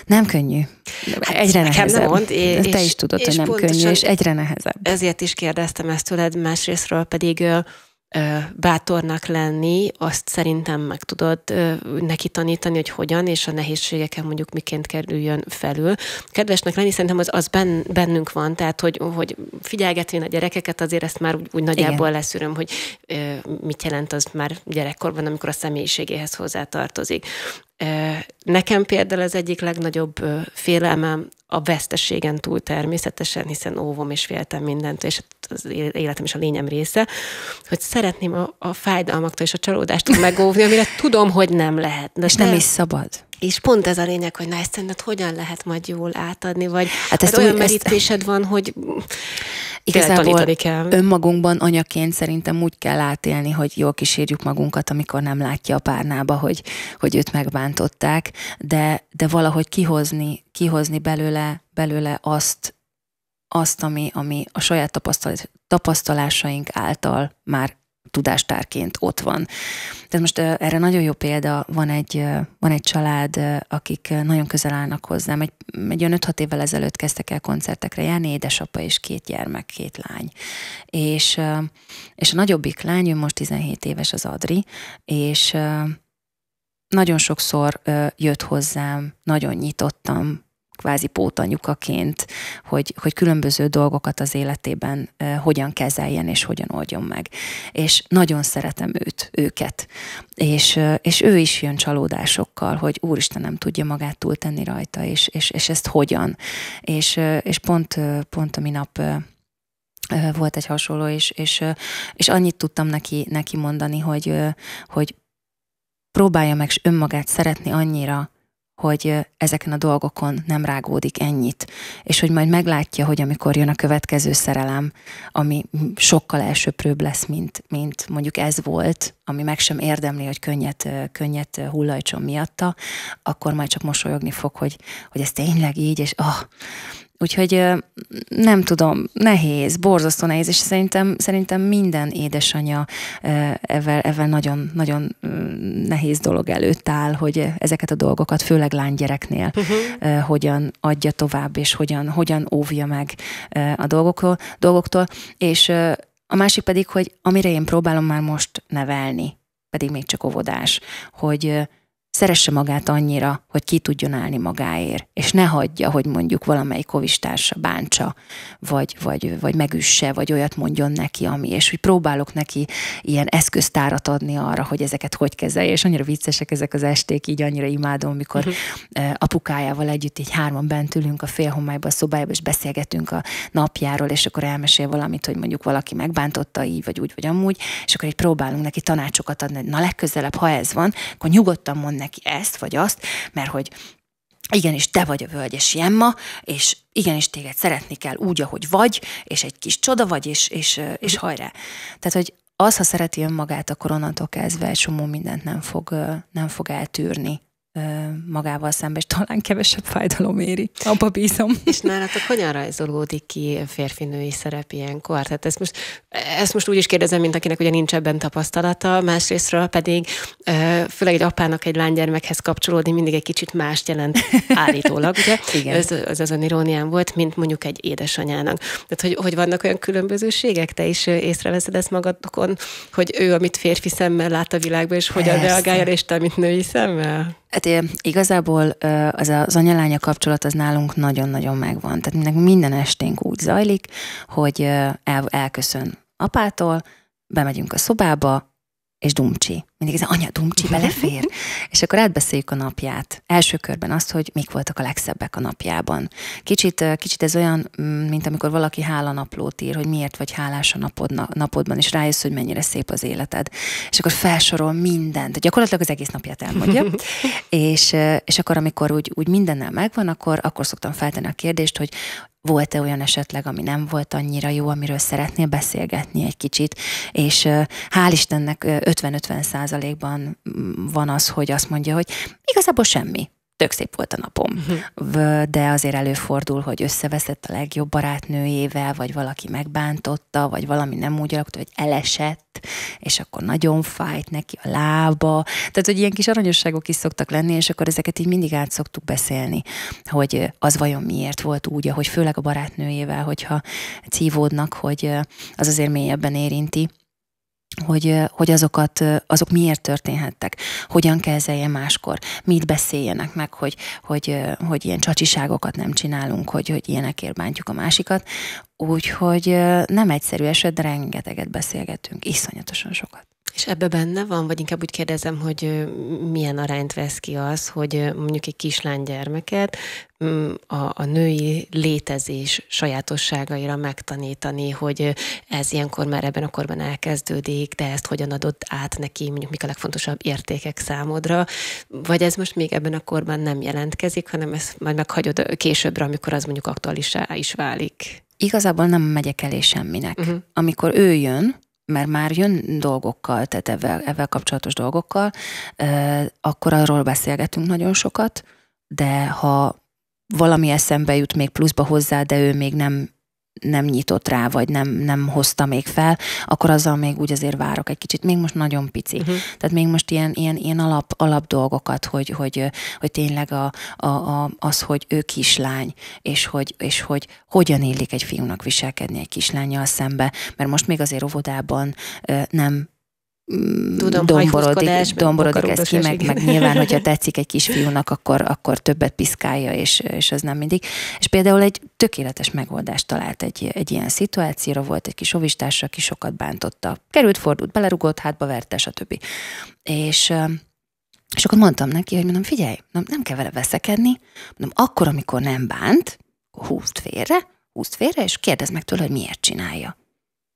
Nem könnyű. Hát egyre nehezebb. Nem mond, és, Te is tudod, és hogy nem könnyű, és egyre nehezebb. Ezért is kérdeztem ezt tőled, másrésztről pedig bátornak lenni, azt szerintem meg tudod neki tanítani, hogy hogyan, és a nehézségeken mondjuk miként kerüljön felül. Kedvesnek lenni szerintem az, az bennünk van, tehát hogy, hogy figyelgetni a gyerekeket, azért ezt már úgy, úgy nagyjából Igen. leszűröm, hogy mit jelent az már gyerekkorban, amikor a személyiségéhez hozzá tartozik. Nekem például az egyik legnagyobb félelmem a veszteségen túl természetesen, hiszen óvom és féltem mindent, és hát az életem is a lényem része, hogy szeretném a, a fájdalmaktól és a csalódástól megóvni, amire tudom, hogy nem lehet. De nem, nem is szabad. És pont ez a lényeg, hogy na ezt szerinted hogyan lehet majd jól átadni, vagy hát, hát ezt olyan merítésed van, hogy igazából kell. önmagunkban anyaként szerintem úgy kell átélni, hogy jól kísérjük magunkat, amikor nem látja a párnába, hogy, hogy őt megbántották, de, de valahogy kihozni, kihozni belőle, belőle azt, azt ami, ami a saját tapasztalásaink által már tudástárként ott van. Tehát most erre nagyon jó példa, van egy, van egy család, akik nagyon közel állnak hozzám, egy, egy olyan 5-6 évvel ezelőtt kezdtek el koncertekre járni, édesapa és két gyermek, két lány. És, és a nagyobbik lány, ő most 17 éves az Adri, és nagyon sokszor jött hozzám, nagyon nyitottam, kvázi pótanyukaként, hogy, hogy különböző dolgokat az életében eh, hogyan kezeljen és hogyan oldjon meg. És nagyon szeretem őt, őket. És, eh, és ő is jön csalódásokkal, hogy úristen nem tudja magát túltenni rajta, és, és, és ezt hogyan. És, és pont, pont a minap volt egy hasonló, és, és, és annyit tudtam neki, neki mondani, hogy, hogy próbálja meg önmagát szeretni annyira, hogy ezeken a dolgokon nem rágódik ennyit, és hogy majd meglátja, hogy amikor jön a következő szerelem, ami sokkal elsőprőbb lesz, mint, mint mondjuk ez volt, ami meg sem érdemli, hogy könnyet, könnyet hullajtson miatta, akkor majd csak mosolyogni fog, hogy, hogy ez tényleg így, és ah, Úgyhogy nem tudom, nehéz, borzasztó nehéz, és szerintem, szerintem minden édesanyja evel, evel nagyon, nagyon nehéz dolog előtt áll, hogy ezeket a dolgokat, főleg lánygyereknél, uh-huh. hogyan adja tovább, és hogyan, hogyan óvja meg a dolgokról, dolgoktól. És a másik pedig, hogy amire én próbálom már most nevelni, pedig még csak óvodás, hogy szeresse magát annyira, hogy ki tudjon állni magáért, és ne hagyja, hogy mondjuk valamelyik kovistársa bántsa, vagy, vagy, vagy megüsse, vagy olyat mondjon neki, ami, és hogy próbálok neki ilyen eszköztárat adni arra, hogy ezeket hogy kezelje, és annyira viccesek ezek az esték, így annyira imádom, mikor uh-huh. apukájával együtt így hárman bent ülünk a félhomályba, a szobájába, és beszélgetünk a napjáról, és akkor elmesél valamit, hogy mondjuk valaki megbántotta így, vagy úgy, vagy amúgy, és akkor így próbálunk neki tanácsokat adni, na legközelebb, ha ez van, akkor nyugodtan mond neki ezt vagy azt, mert hogy igenis te vagy a völgyes Jemma, és igenis téged szeretni kell úgy, ahogy vagy, és egy kis csoda vagy, és, és, és hajrá. Tehát, hogy az, ha szereti önmagát, akkor onnantól kezdve egy csomó mindent nem fog, nem fog eltűrni magával szemben, és talán kevesebb fájdalom éri. Abba bízom. És nálatok hogyan rajzolódik ki férfinői szerep ilyenkor? Tehát ezt most, ezt most úgy is kérdezem, mint akinek ugye nincs ebben tapasztalata, másrésztről pedig főleg egy apának egy lánygyermekhez kapcsolódni mindig egy kicsit mást jelent állítólag, ugye? Igen. Ez, az azon iróniám volt, mint mondjuk egy édesanyának. Tehát, hogy, hogy vannak olyan különbözőségek? Te is észreveszed ezt magadokon, hogy ő, amit férfi szemmel lát a világban, és hogyan Persze. reagál, és te, mint női szemmel? Hát igazából az az anyalánya kapcsolat az nálunk nagyon-nagyon megvan. Tehát minden, minden esténk úgy zajlik, hogy el, elköszön apától, bemegyünk a szobába, és dumcsi mindig ez anya dumcsi belefér. és akkor átbeszéljük a napját. Első körben azt, hogy mik voltak a legszebbek a napjában. Kicsit, kicsit ez olyan, mm, mint amikor valaki hálanaplót ír, hogy miért vagy hálás a napod, napodban, és rájössz, hogy mennyire szép az életed. És akkor felsorol mindent, gyakorlatilag az egész napját elmondja. és, és akkor, amikor úgy, úgy mindennel megvan, akkor, akkor szoktam feltenni a kérdést, hogy volt-e olyan esetleg, ami nem volt annyira jó, amiről szeretnél beszélgetni egy kicsit, és hál' Istennek 50-50 százalékban van az, hogy azt mondja, hogy igazából semmi. Tök szép volt a napom, uh-huh. de azért előfordul, hogy összeveszett a legjobb barátnőjével, vagy valaki megbántotta, vagy valami nem úgy alakult, hogy elesett, és akkor nagyon fájt neki a lába. Tehát, hogy ilyen kis aranyosságok is szoktak lenni, és akkor ezeket így mindig át szoktuk beszélni, hogy az vajon miért volt úgy, ahogy főleg a barátnőjével, hogyha cívódnak, hogy az azért mélyebben érinti hogy, hogy azokat, azok miért történhettek, hogyan kezelje máskor, mit beszéljenek meg, hogy, hogy, hogy ilyen csacsiságokat nem csinálunk, hogy, hogy ilyenekért bántjuk a másikat. Úgyhogy nem egyszerű eset, de rengeteget beszélgetünk, iszonyatosan sokat. És ebbe benne van, vagy inkább úgy kérdezem, hogy milyen arányt vesz ki az, hogy mondjuk egy kislány gyermeket mm, a, a női létezés sajátosságaira megtanítani, hogy ez ilyenkor már ebben a korban elkezdődik, de ezt hogyan adott át neki, mondjuk mik a legfontosabb értékek számodra, vagy ez most még ebben a korban nem jelentkezik, hanem ezt majd meghagyod későbbre, amikor az mondjuk aktuálisá is válik. Igazából nem megyek elé semminek. Uh-huh. Amikor ő jön, mert már jön dolgokkal, tehát ebben, ebben kapcsolatos dolgokkal, akkor arról beszélgetünk nagyon sokat, de ha valami eszembe jut még pluszba hozzá, de ő még nem nem nyitott rá, vagy nem, nem hozta még fel, akkor azzal még úgy azért várok egy kicsit. Még most nagyon pici. Uh-huh. Tehát még most ilyen, ilyen, ilyen alap, alap dolgokat, hogy, hogy, hogy tényleg a, a, a, az, hogy ő kislány, és hogy, és hogy hogyan illik egy fiúnak viselkedni egy kislányjal szembe, mert most még azért óvodában nem Tudom, domborodik, domborodik ez ki, meg, meg nyilván, hogyha tetszik egy kisfiúnak, akkor, akkor többet piszkálja, és, és az nem mindig. És például egy tökéletes megoldást talált egy, egy ilyen szituációra, volt egy kis ovistársa, aki sokat bántotta. Került, fordult, belerugott, hátba verte, stb. És és akkor mondtam neki, hogy mondom, figyelj, nem, nem kell vele veszekedni, mondom, akkor, amikor nem bánt, húzd félre, húzd félre, és kérdezd meg tőle, hogy miért csinálja.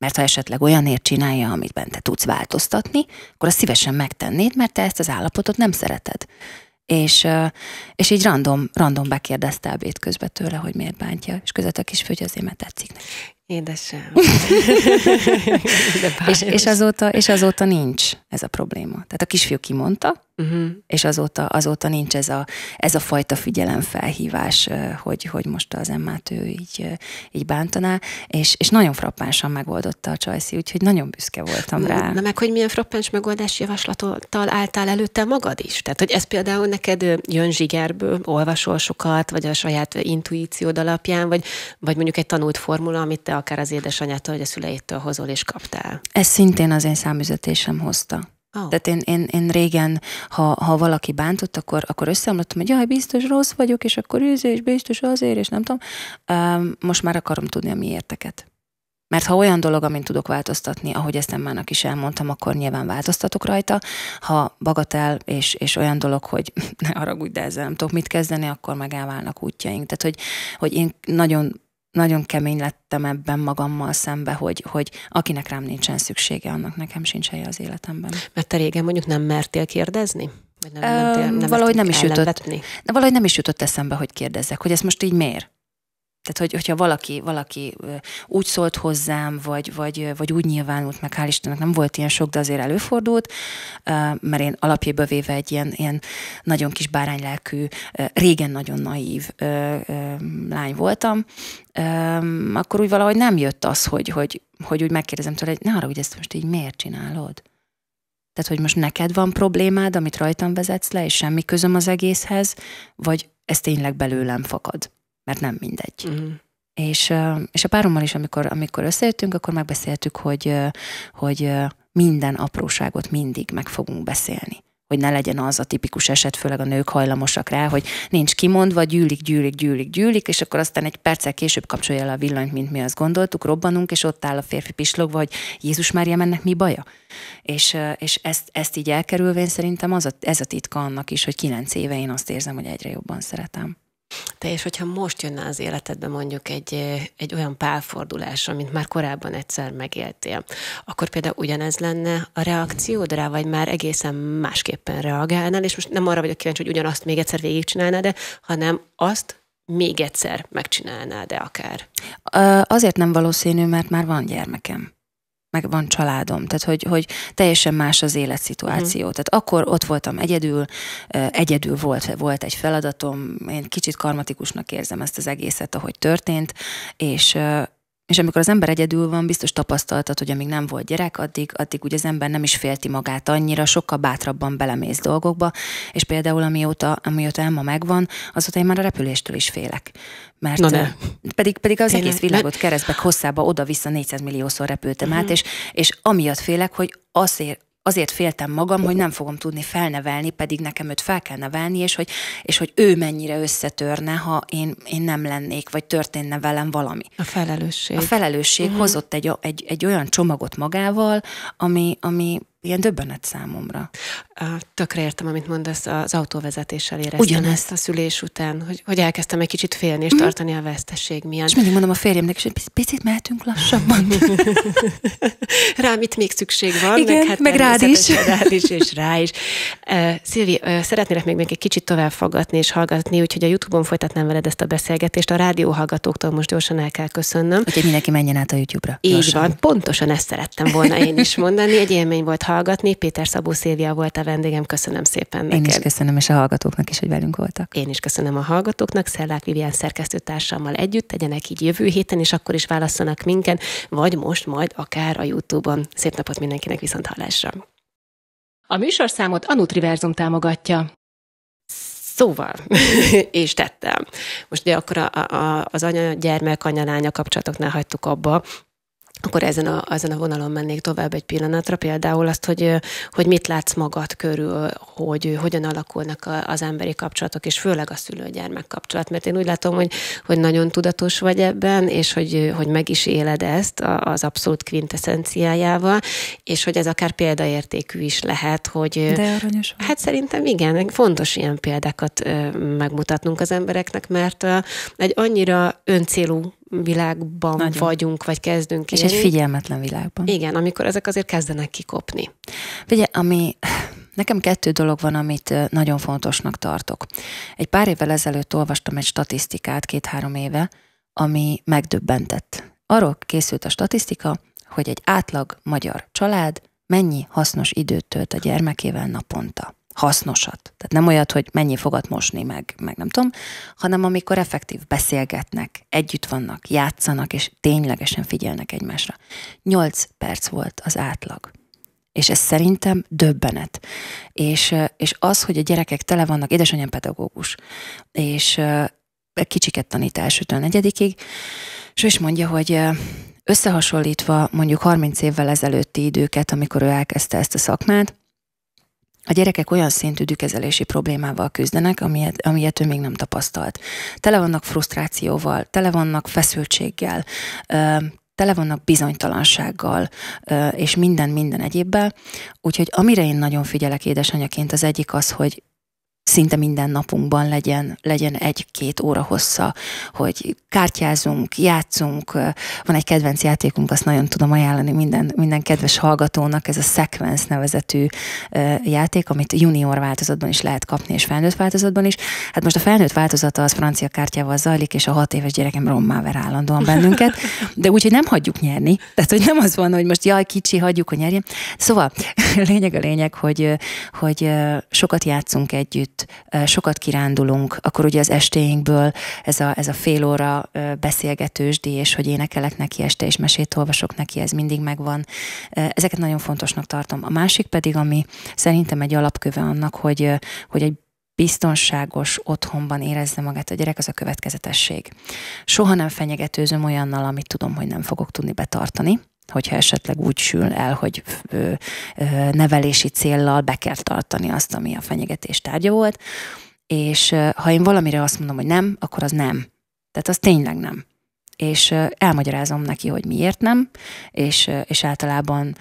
Mert ha esetleg olyanért csinálja, amit te tudsz változtatni, akkor azt szívesen megtennéd, mert te ezt az állapotot nem szereted. És, és így random, random bekérdezte ebéd közben tőle, hogy miért bántja, és között a kis fügy azért, mert tetszik neki. Édesem. és, és, azóta, és azóta nincs ez a probléma. Tehát a kisfiú kimondta, Uh-huh. És azóta, azóta nincs ez a, ez a fajta figyelemfelhívás, hogy, hogy most az emmát ő így, így bántaná, és, és nagyon frappánsan megoldotta a Csajci, úgyhogy nagyon büszke voltam rá. Na meg, hogy milyen frappáns megoldás javaslattal álltál előtte magad is? Tehát, hogy ez például neked jön zsigerből, olvasol sokat, vagy a saját intuíciód alapján, vagy, vagy mondjuk egy tanult formula, amit te akár az édesanyától, vagy a szüleitől hozol és kaptál? Ez szintén az én számüzetésem hozta. Oh. Tehát én, én, én régen, ha, ha valaki bántott, akkor, akkor összeomlottam, hogy jaj, biztos rossz vagyok, és akkor őző, és biztos azért, és nem tudom. Most már akarom tudni a mi érteket. Mert ha olyan dolog, amin tudok változtatni, ahogy ezt Emmának is elmondtam, akkor nyilván változtatok rajta. Ha bagatel és, és olyan dolog, hogy ne haragudj, de ezzel nem tudok mit kezdeni, akkor meg elválnak útjaink. Tehát, hogy, hogy én nagyon nagyon kemény lettem ebben magammal szembe, hogy, hogy akinek rám nincsen szüksége, annak nekem sincs helye az életemben. Mert te régen mondjuk nem mertél kérdezni? Nem, nem, nem, nem valahogy nem is jutott. De valahogy nem is jutott eszembe, hogy kérdezzek, hogy ezt most így miért? Tehát, hogy, hogyha valaki, valaki úgy szólt hozzám, vagy, vagy, vagy úgy nyilvánult meg, hál' Istennek nem volt ilyen sok, de azért előfordult, mert én alapjéből véve egy ilyen, ilyen nagyon kis báránylelkű, régen nagyon naív lány voltam, akkor úgy valahogy nem jött az, hogy, hogy, hogy úgy megkérdezem tőle, hogy ne arra, hogy ezt most így miért csinálod? Tehát, hogy most neked van problémád, amit rajtam vezetsz le, és semmi közöm az egészhez, vagy ez tényleg belőlem fakad? mert nem mindegy. Uh-huh. És, és a párommal is, amikor, amikor összejöttünk, akkor megbeszéltük, hogy, hogy minden apróságot mindig meg fogunk beszélni hogy ne legyen az a tipikus eset, főleg a nők hajlamosak rá, hogy nincs kimondva, gyűlik, gyűlik, gyűlik, gyűlik, és akkor aztán egy perccel később kapcsolja le a villanyt, mint mi azt gondoltuk, robbanunk, és ott áll a férfi pislogva, hogy Jézus Mária, ennek mi baja? És, és ezt, ezt így elkerülvén szerintem az a, ez a titka annak is, hogy kilenc éve én azt érzem, hogy egyre jobban szeretem. Te és hogyha most jönne az életedbe mondjuk egy, egy olyan pálfordulás, amit már korábban egyszer megéltél, akkor például ugyanez lenne a reakciód rá, vagy már egészen másképpen reagálnál, és most nem arra vagyok kíváncsi, hogy ugyanazt még egyszer végigcsinálnád, de hanem azt még egyszer megcsinálnád de akár? Azért nem valószínű, mert már van gyermekem meg van családom, tehát hogy, hogy teljesen más az életszituáció. Uh-huh. Tehát akkor ott voltam egyedül, egyedül volt, volt egy feladatom, én kicsit karmatikusnak érzem ezt az egészet, ahogy történt, és és amikor az ember egyedül van, biztos tapasztaltad, hogy amíg nem volt gyerek, addig, addig ugye az ember nem is félti magát annyira, sokkal bátrabban belemész dolgokba, és például amióta, amióta Emma megvan, azóta én már a repüléstől is félek. Mert Na ne. Pedig, pedig az Tényleg. egész világot keresztbe, hosszába, oda-vissza 400 milliószor repültem uh-huh. át, mhm. és, és amiatt félek, hogy azért, azért féltem magam, hogy nem fogom tudni felnevelni, pedig nekem őt fel kell nevelni, és hogy, és hogy ő mennyire összetörne, ha én, én nem lennék, vagy történne velem valami. A felelősség. A felelősség uh-huh. hozott egy, egy, egy olyan csomagot magával, ami, ami ilyen döbbenet számomra. Tökre értem, amit mondasz, az autóvezetéssel éreztem Ugyanezt. ezt a szülés után, hogy, hogy elkezdtem egy kicsit félni és mm. tartani a veszteség miatt. És mindig mondom a férjemnek is, hogy picit mehetünk lassabban. Rám itt még szükség van. Igen, meg, hát meg rád is. rád is. és rá is. Uh, Szilvi, uh, szeretnélek még, még egy kicsit tovább fogadni és hallgatni, úgyhogy a Youtube-on folytatnám veled ezt a beszélgetést. A rádió hallgatóktól most gyorsan el kell köszönnöm. Úgyhogy mindenki menjen át a Youtube-ra. Így van, pontosan ezt szerettem volna én is mondani. Egy élmény volt hallgatni. Péter Szabó Szilvia volt a vendégem, köszönöm szépen neked. Én is köszönöm, és a hallgatóknak is, hogy velünk voltak. Én is köszönöm a hallgatóknak, Szellák Vivian szerkesztőtársammal együtt, tegyenek így jövő héten, és akkor is válaszolnak minken, vagy most, majd akár a Youtube-on. Szép napot mindenkinek, viszont hallásra! A műsorszámot a Nutriverzum támogatja. Szóval, és tettem. Most ugye akkor a, a, az anya-gyermek, anya-lánya kapcsolatoknál hagytuk abba, akkor ezen a, ezen a vonalon mennék tovább egy pillanatra, például azt, hogy, hogy mit látsz magad körül, hogy hogyan alakulnak az emberi kapcsolatok, és főleg a szülő-gyermek kapcsolat, mert én úgy látom, hogy, hogy nagyon tudatos vagy ebben, és hogy, hogy meg is éled ezt az abszolút quintessenciájával, és hogy ez akár példaértékű is lehet, hogy... De aranyos vagy. Hát szerintem igen, fontos ilyen példákat megmutatnunk az embereknek, mert egy annyira öncélú világban Nagyon. vagyunk, vagy kezdünk És élni. És egy figyelmetlen világban. Igen, amikor ezek azért kezdenek kikopni. Ugye, ami Nekem kettő dolog van, amit nagyon fontosnak tartok. Egy pár évvel ezelőtt olvastam egy statisztikát, két-három éve, ami megdöbbentett. Arról készült a statisztika, hogy egy átlag magyar család mennyi hasznos időt tölt a gyermekével naponta hasznosat. Tehát nem olyat, hogy mennyi fogat mosni, meg, meg nem tudom, hanem amikor effektív beszélgetnek, együtt vannak, játszanak, és ténylegesen figyelnek egymásra. Nyolc perc volt az átlag. És ez szerintem döbbenet. És, és az, hogy a gyerekek tele vannak, édesanyám pedagógus, és kicsiket tanít elsőtől negyedikig, és ő is mondja, hogy összehasonlítva mondjuk 30 évvel ezelőtti időket, amikor ő elkezdte ezt a szakmát, a gyerekek olyan szintű dükezelési problémával küzdenek, amilyet, amilyet ő még nem tapasztalt. Tele vannak frusztrációval, tele vannak feszültséggel, tele vannak bizonytalansággal, és minden, minden egyébben. Úgyhogy amire én nagyon figyelek édesanyaként, az egyik az, hogy szinte minden napunkban legyen, legyen egy-két óra hossza, hogy kártyázunk, játszunk, van egy kedvenc játékunk, azt nagyon tudom ajánlani minden, minden kedves hallgatónak, ez a Sequence nevezetű játék, amit junior változatban is lehet kapni, és felnőtt változatban is. Hát most a felnőtt változata az francia kártyával zajlik, és a hat éves gyerekem rommáver állandóan bennünket, de úgyhogy nem hagyjuk nyerni. Tehát, hogy nem az van, hogy most jaj, kicsi, hagyjuk, hogy nyerjen. Szóval lényeg a lényeg, hogy, hogy sokat játszunk együtt, együtt sokat kirándulunk, akkor ugye az estéinkből ez a, ez a fél óra beszélgetősdi, és hogy énekelek neki este, és mesét olvasok neki, ez mindig megvan. Ezeket nagyon fontosnak tartom. A másik pedig, ami szerintem egy alapköve annak, hogy, hogy egy biztonságos otthonban érezze magát a gyerek, az a következetesség. Soha nem fenyegetőzöm olyannal, amit tudom, hogy nem fogok tudni betartani hogyha esetleg úgy sül el, hogy nevelési céllal be kell tartani azt, ami a fenyegetés tárgya volt, és ha én valamire azt mondom, hogy nem, akkor az nem. Tehát az tényleg nem és elmagyarázom neki, hogy miért nem, és, és általában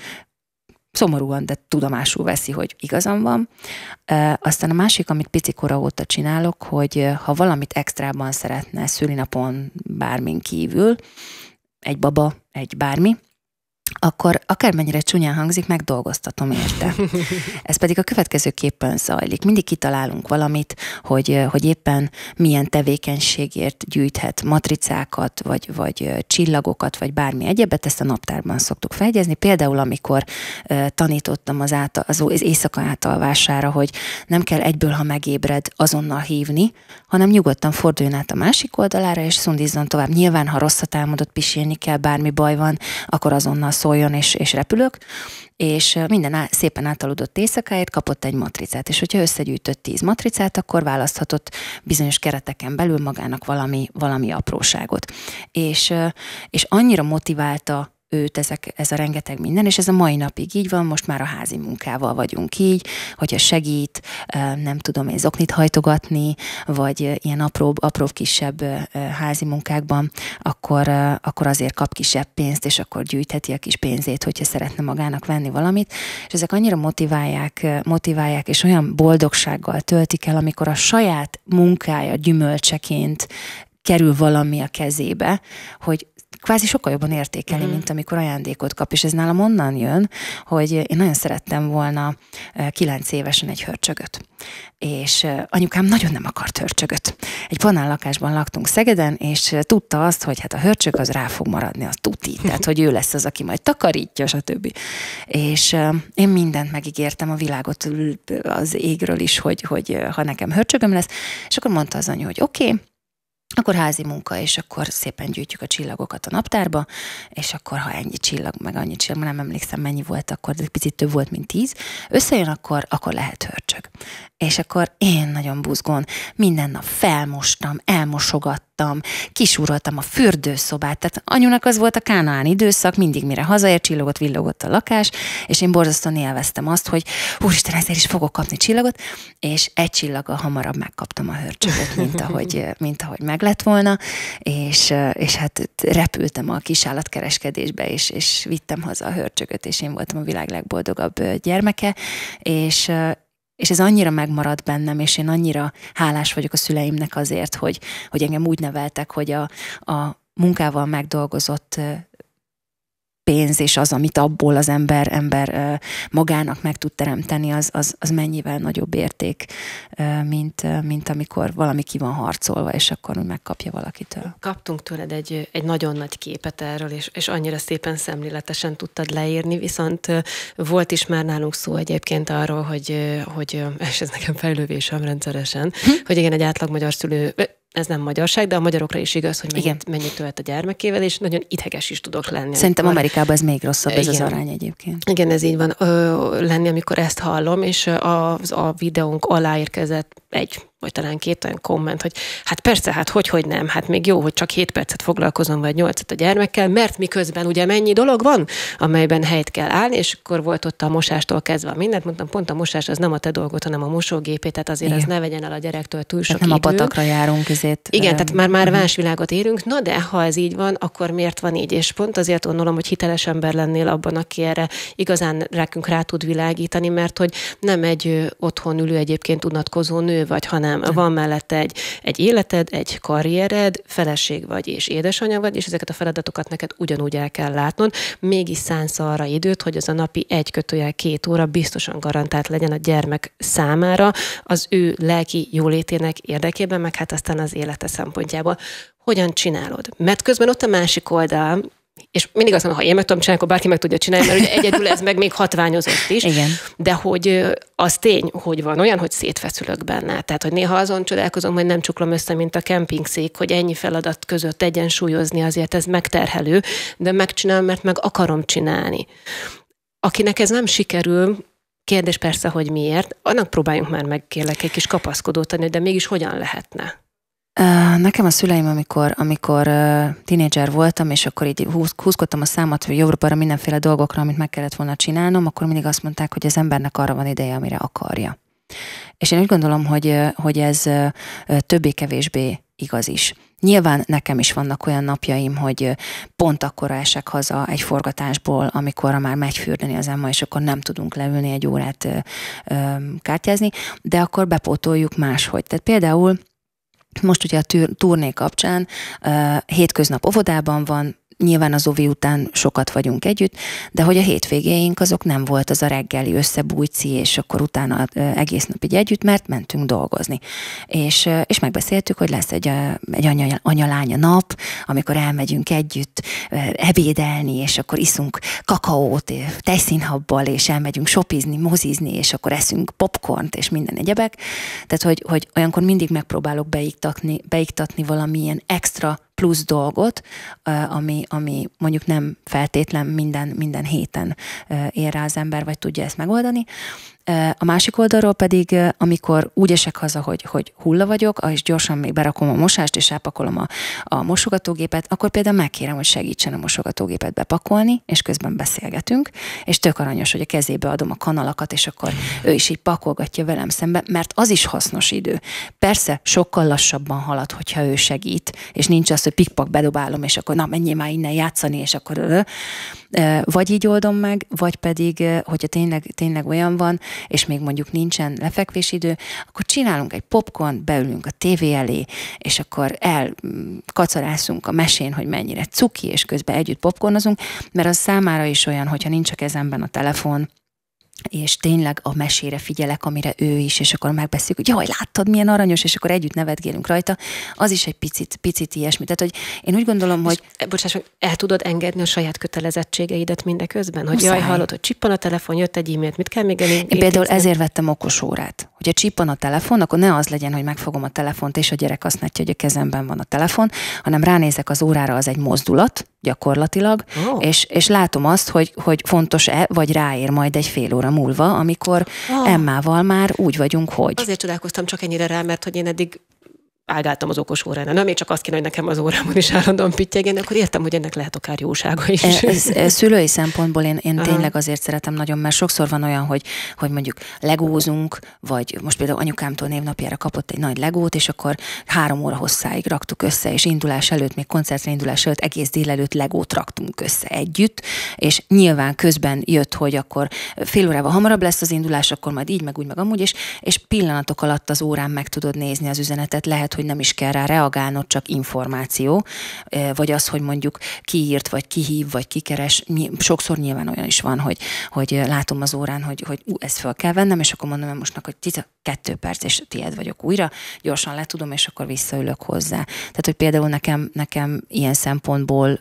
szomorúan, de tudomásul veszi, hogy igazam van. Aztán a másik, amit picikora óta csinálok, hogy ha valamit extrában szeretne szülinapon bármin kívül, egy baba, egy bármi, akkor akármennyire csúnyán hangzik, megdolgoztatom érte. Ez pedig a következő képen zajlik. Mindig kitalálunk valamit, hogy, hogy éppen milyen tevékenységért gyűjthet matricákat, vagy, vagy csillagokat, vagy bármi egyebet, ezt a naptárban szoktuk feljegyezni. Például, amikor tanítottam az, által, az, az éjszaka átalvására, hogy nem kell egyből, ha megébred, azonnal hívni, hanem nyugodtan forduljon át a másik oldalára, és szundizzon tovább. Nyilván, ha rosszat álmodott, pisilni kell, bármi baj van, akkor azonnal szól toljon és, és repülök, és minden á, szépen átaludott éjszakáért kapott egy matricát, és hogyha összegyűjtött tíz matricát, akkor választhatott bizonyos kereteken belül magának valami, valami apróságot. És, és annyira motiválta őt ezek, ez a rengeteg minden, és ez a mai napig így van, most már a házi munkával vagyunk így, hogyha segít, nem tudom én zoknit hajtogatni, vagy ilyen apróbb, apróbb kisebb házi munkákban, akkor, akkor azért kap kisebb pénzt, és akkor gyűjtheti a kis pénzét, hogyha szeretne magának venni valamit, és ezek annyira motiválják, motiválják, és olyan boldogsággal töltik el, amikor a saját munkája gyümölcseként kerül valami a kezébe, hogy kvázi sokkal jobban értékeli, mm. mint amikor ajándékot kap, és ez nálam onnan jön, hogy én nagyon szerettem volna kilenc évesen egy hörcsögöt. És anyukám nagyon nem akart hörcsögöt. Egy panel lakásban laktunk Szegeden, és tudta azt, hogy hát a hörcsög az rá fog maradni, az tuti, tehát hogy ő lesz az, aki majd takarítja, stb. És én mindent megígértem a világot az égről is, hogy, hogy ha nekem hörcsögöm lesz, és akkor mondta az anyu, hogy oké, okay, akkor házi munka, és akkor szépen gyűjtjük a csillagokat a naptárba, és akkor ha ennyi csillag, meg annyi csillag, nem emlékszem mennyi volt akkor, de picit több volt, mint tíz, összejön, akkor, akkor lehet hörcsög. És akkor én nagyon buzgón minden nap felmostam, elmosogattam, kisúroltam a fürdőszobát. Tehát anyunak az volt a kánaán időszak, mindig mire hazaért, csillogott, villogott a lakás, és én borzasztóan élveztem azt, hogy úristen, ezért is fogok kapni csillagot, és egy csillaga hamarabb megkaptam a hörcsögöt, mint ahogy, mint ahogy meg lett volna, és, és hát repültem a kisállatkereskedésbe, és, és vittem haza a hörcsögöt, és én voltam a világ legboldogabb gyermeke, és, és ez annyira megmaradt bennem, és én annyira hálás vagyok a szüleimnek azért, hogy, hogy engem úgy neveltek, hogy a, a munkával megdolgozott pénz és az, amit abból az ember ember magának meg tud teremteni, az, az, az mennyivel nagyobb érték, mint, mint amikor valami ki van harcolva, és akkor úgy megkapja valakitől. Kaptunk tőled egy, egy nagyon nagy képet erről, és, és annyira szépen szemléletesen tudtad leírni, viszont volt is már nálunk szó egyébként arról, hogy, hogy és ez nekem fejlővésem rendszeresen, hm? hogy igen, egy átlag magyar szülő ez nem magyarság, de a magyarokra is igaz, hogy mennyit, Igen. mennyit tölt a gyermekével, és nagyon ideges is tudok lenni. Szerintem amikor... Amerikában ez még rosszabb, ez az arány egyébként. Igen, ez így van ö, lenni, amikor ezt hallom, és az a videónk aláérkezett egy vagy talán két olyan komment, hogy hát persze, hát hogy, hogy nem, hát még jó, hogy csak 7 percet foglalkozom, vagy 8 a gyermekkel, mert miközben ugye mennyi dolog van, amelyben helyt kell állni, és akkor volt ott a mosástól kezdve mindent, mondtam, pont a mosás az nem a te dolgot, hanem a mosógépét, tehát azért Igen. az ne vegyen el a gyerektől túl tehát sok nem a patakra járunk izét. Igen, tehát már, már más mhm. világot érünk, na de ha ez így van, akkor miért van így? És pont azért gondolom, hogy hiteles ember lennél abban, aki erre igazán rákünk rá tud világítani, mert hogy nem egy otthon ülő egyébként unatkozó nő vagy, hanem hanem hm. van mellette egy, egy életed, egy karriered, feleség vagy és édesanyja vagy, és ezeket a feladatokat neked ugyanúgy el kell látnod, mégis szánsz arra időt, hogy az a napi egy kötőjel két óra biztosan garantált legyen a gyermek számára, az ő lelki jólétének érdekében, meg hát aztán az élete szempontjából hogyan csinálod. Mert közben ott a másik oldal, és mindig azt mondom, ha én meg tudom csinálni, akkor bárki meg tudja csinálni, mert ugye egyedül ez meg még hatványozott is. Igen. De hogy az tény, hogy van olyan, hogy szétfeszülök benne. Tehát, hogy néha azon csodálkozom, hogy nem csuklom össze, mint a kempingszék, hogy ennyi feladat között egyensúlyozni, azért ez megterhelő, de megcsinálom, mert meg akarom csinálni. Akinek ez nem sikerül, kérdés persze, hogy miért, annak próbáljunk már meg kérlek egy kis kapaszkodót adni, de mégis hogyan lehetne? Nekem a szüleim, amikor, amikor tinédzser voltam, és akkor így húz, húzkodtam a számot hogy jobbra mindenféle dolgokra, amit meg kellett volna csinálnom, akkor mindig azt mondták, hogy az embernek arra van ideje, amire akarja. És én úgy gondolom, hogy, hogy ez többé-kevésbé igaz is. Nyilván nekem is vannak olyan napjaim, hogy pont akkor esek haza egy forgatásból, amikor már megy fürdeni az ember, és akkor nem tudunk leülni egy órát ö, ö, kártyázni, de akkor bepótoljuk máshogy. Tehát például most ugye a turné kapcsán hétköznap óvodában van, Nyilván az ovi után sokat vagyunk együtt, de hogy a hétvégéink azok nem volt az a reggeli összebújci, és akkor utána egész így együtt, mert mentünk dolgozni. És, és megbeszéltük, hogy lesz egy, egy anya, anyalánya nap, amikor elmegyünk együtt ebédelni, és akkor iszunk kakaót, tejszínhabbal, és elmegyünk sopizni, mozizni, és akkor eszünk popcornt, és minden egyebek. Tehát, hogy, hogy olyankor mindig megpróbálok beiktatni, beiktatni valamilyen extra plusz dolgot, ami, ami mondjuk nem feltétlen minden, minden héten ér rá az ember, vagy tudja ezt megoldani, a másik oldalról pedig, amikor úgy esek haza, hogy, hogy hulla vagyok, ah, és gyorsan még berakom a mosást, és elpakolom a, a mosogatógépet, akkor például megkérem, hogy segítsen a mosogatógépet bepakolni, és közben beszélgetünk, és tök aranyos, hogy a kezébe adom a kanalakat, és akkor ő is így pakolgatja velem szembe, mert az is hasznos idő. Persze sokkal lassabban halad, hogyha ő segít, és nincs az, hogy pikpak bedobálom, és akkor na, menjél már innen játszani, és akkor vagy így oldom meg, vagy pedig, hogyha tényleg, tényleg olyan van, és még mondjuk nincsen lefekvésidő, akkor csinálunk egy popcorn, beülünk a tévé elé, és akkor elkacarászunk mm, a mesén, hogy mennyire cuki, és közben együtt popcornozunk, mert az számára is olyan, hogyha nincs a kezemben a telefon, és tényleg a mesére figyelek, amire ő is, és akkor megbeszéljük, hogy jaj, láttad, milyen aranyos, és akkor együtt nevetgélünk rajta, az is egy picit, picit ilyesmi. Tehát, hogy én úgy gondolom, hogy... Bocsás, eh, bocsáss, hogy el tudod engedni a saját kötelezettségeidet mindeközben? Hogy Muszáj. jaj, hallod, hogy csippan a telefon, jött egy e-mailt, mit kell még elég? Én például ezért vettem okos órát hogyha csippan a telefon, akkor ne az legyen, hogy megfogom a telefont, és a gyerek azt látja, hogy a kezemben van a telefon, hanem ránézek az órára, az egy mozdulat, gyakorlatilag, oh. és, és látom azt, hogy, hogy fontos-e, vagy ráér majd egy fél óra múlva, amikor oh. Emmával már úgy vagyunk, hogy. Azért csodálkoztam csak ennyire rá, mert hogy én eddig áldáltam az okos óránál. Nem, még csak azt kéne, hogy nekem az órámon is állandóan pittyegjen, akkor értem, hogy ennek lehet akár jósága is. E, ez, ez szülői szempontból én, én tényleg azért szeretem nagyon, mert sokszor van olyan, hogy, hogy mondjuk legózunk, vagy most például anyukámtól névnapjára kapott egy nagy legót, és akkor három óra hosszáig raktuk össze, és indulás előtt, még koncertre indulás előtt egész délelőtt legót raktunk össze együtt, és nyilván közben jött, hogy akkor fél órával hamarabb lesz az indulás, akkor majd így, meg úgy, meg amúgy, és, és pillanatok alatt az órán meg tudod nézni az üzenetet, lehet, hogy nem is kell rá reagálnod, csak információ, vagy az, hogy mondjuk kiírt, vagy kihív, vagy kikeres. Sokszor nyilván olyan is van, hogy, hogy látom az órán, hogy, hogy ú, ezt fel kell vennem, és akkor mondom hogy mostnak, hogy 12 perc, és tiéd vagyok újra, gyorsan letudom, és akkor visszaülök hozzá. Tehát, hogy például nekem, nekem ilyen szempontból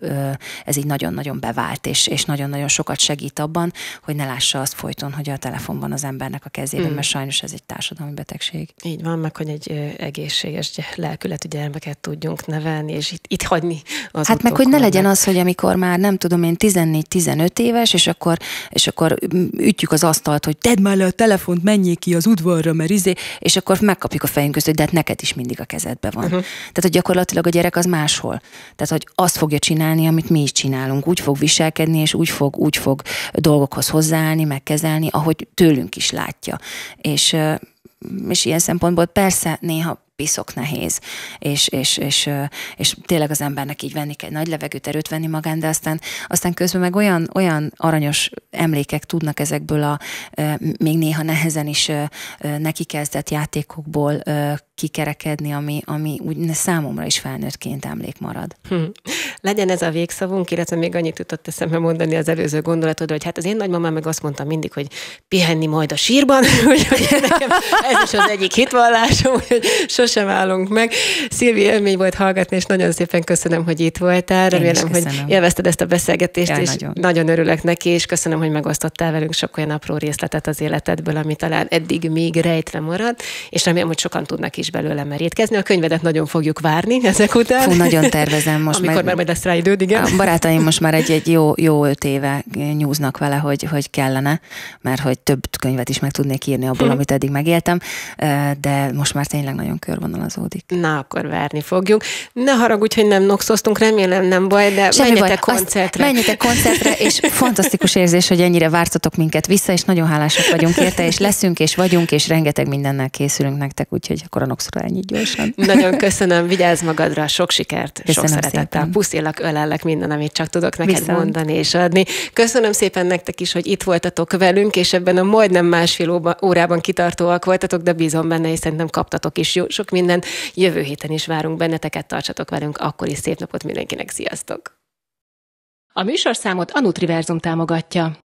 ez így nagyon-nagyon bevált, és, és nagyon-nagyon sokat segít abban, hogy ne lássa azt folyton, hogy a telefonban az embernek a kezében, mm. mert sajnos ez egy társadalmi betegség. Így van, meg hogy egy egészséges lelkületű gyermeket tudjunk nevelni, és itt, itt hagyni az Hát meg, hogy ne legyen az, hogy amikor már nem tudom én 14-15 éves, és akkor, és akkor ütjük az asztalt, hogy tedd már le a telefont, menjél ki az udvarra, mert izé, és akkor megkapjuk a fejünk között, de hát neked is mindig a kezedbe van. Uh-huh. Tehát, hogy gyakorlatilag a gyerek az máshol. Tehát, hogy azt fogja csinálni, amit mi is csinálunk. Úgy fog viselkedni, és úgy fog, úgy fog dolgokhoz hozzáállni, megkezelni, ahogy tőlünk is látja. És és ilyen szempontból persze néha piszok nehéz, és, és, és, és tényleg az embernek így venni kell, nagy levegőt, erőt venni magán, de aztán, aztán közben meg olyan, olyan aranyos emlékek tudnak ezekből a még néha nehezen is neki kezdett játékokból kikerekedni, ami, ami úgy számomra is felnőttként emlék marad. Hm. Legyen ez a végszavunk, illetve még annyit tudott eszembe mondani az előző gondolatodra, hogy hát az én nagymamám meg azt mondta mindig, hogy pihenni majd a sírban, úgyhogy nekem ez is az egyik hitvallásom, hogy sosem állunk meg. Szilvi, élmény volt hallgatni, és nagyon szépen köszönöm, hogy itt voltál. Remélem, hogy élvezted ezt a beszélgetést, ja, és nagyon. nagyon örülök neki, és köszönöm, hogy megosztottál velünk sok olyan apró részletet az életedből, ami talán eddig még rejtve maradt, és remélem, hogy sokan tudnak is is belőle merítkezni. A könyvedet nagyon fogjuk várni ezek után. Fú, nagyon tervezem most. Amikor már, majd lesz rá időd, igen. A barátaim most már egy, egy jó, jó öt éve nyúznak vele, hogy, hogy kellene, mert hogy több könyvet is meg tudnék írni abból, mhm. amit eddig megéltem, de most már tényleg nagyon körvonalazódik. Na, akkor várni fogjuk. Ne haragudj, hogy nem noxoztunk, remélem nem baj, de Semmi menjetek baj. koncertre. Azt, menjetek koncertre, és fantasztikus érzés, hogy ennyire vártatok minket vissza, és nagyon hálásak vagyunk érte, és leszünk, és vagyunk, és rengeteg mindennel készülünk nektek, úgyhogy akkor a sokszor ennyi gyorsan. Nagyon köszönöm, vigyázz magadra, sok sikert, köszönöm sok szeretettel. Szépen. Puszilak, ölellek minden, amit csak tudok neked Viszont. mondani és adni. Köszönöm szépen nektek is, hogy itt voltatok velünk, és ebben a majdnem másfél órában kitartóak voltatok, de bízom benne, és szerintem kaptatok is jó, sok minden. Jövő héten is várunk benneteket, tartsatok velünk, akkor is szép napot mindenkinek, sziasztok! A műsorszámot a Nutriverzum támogatja.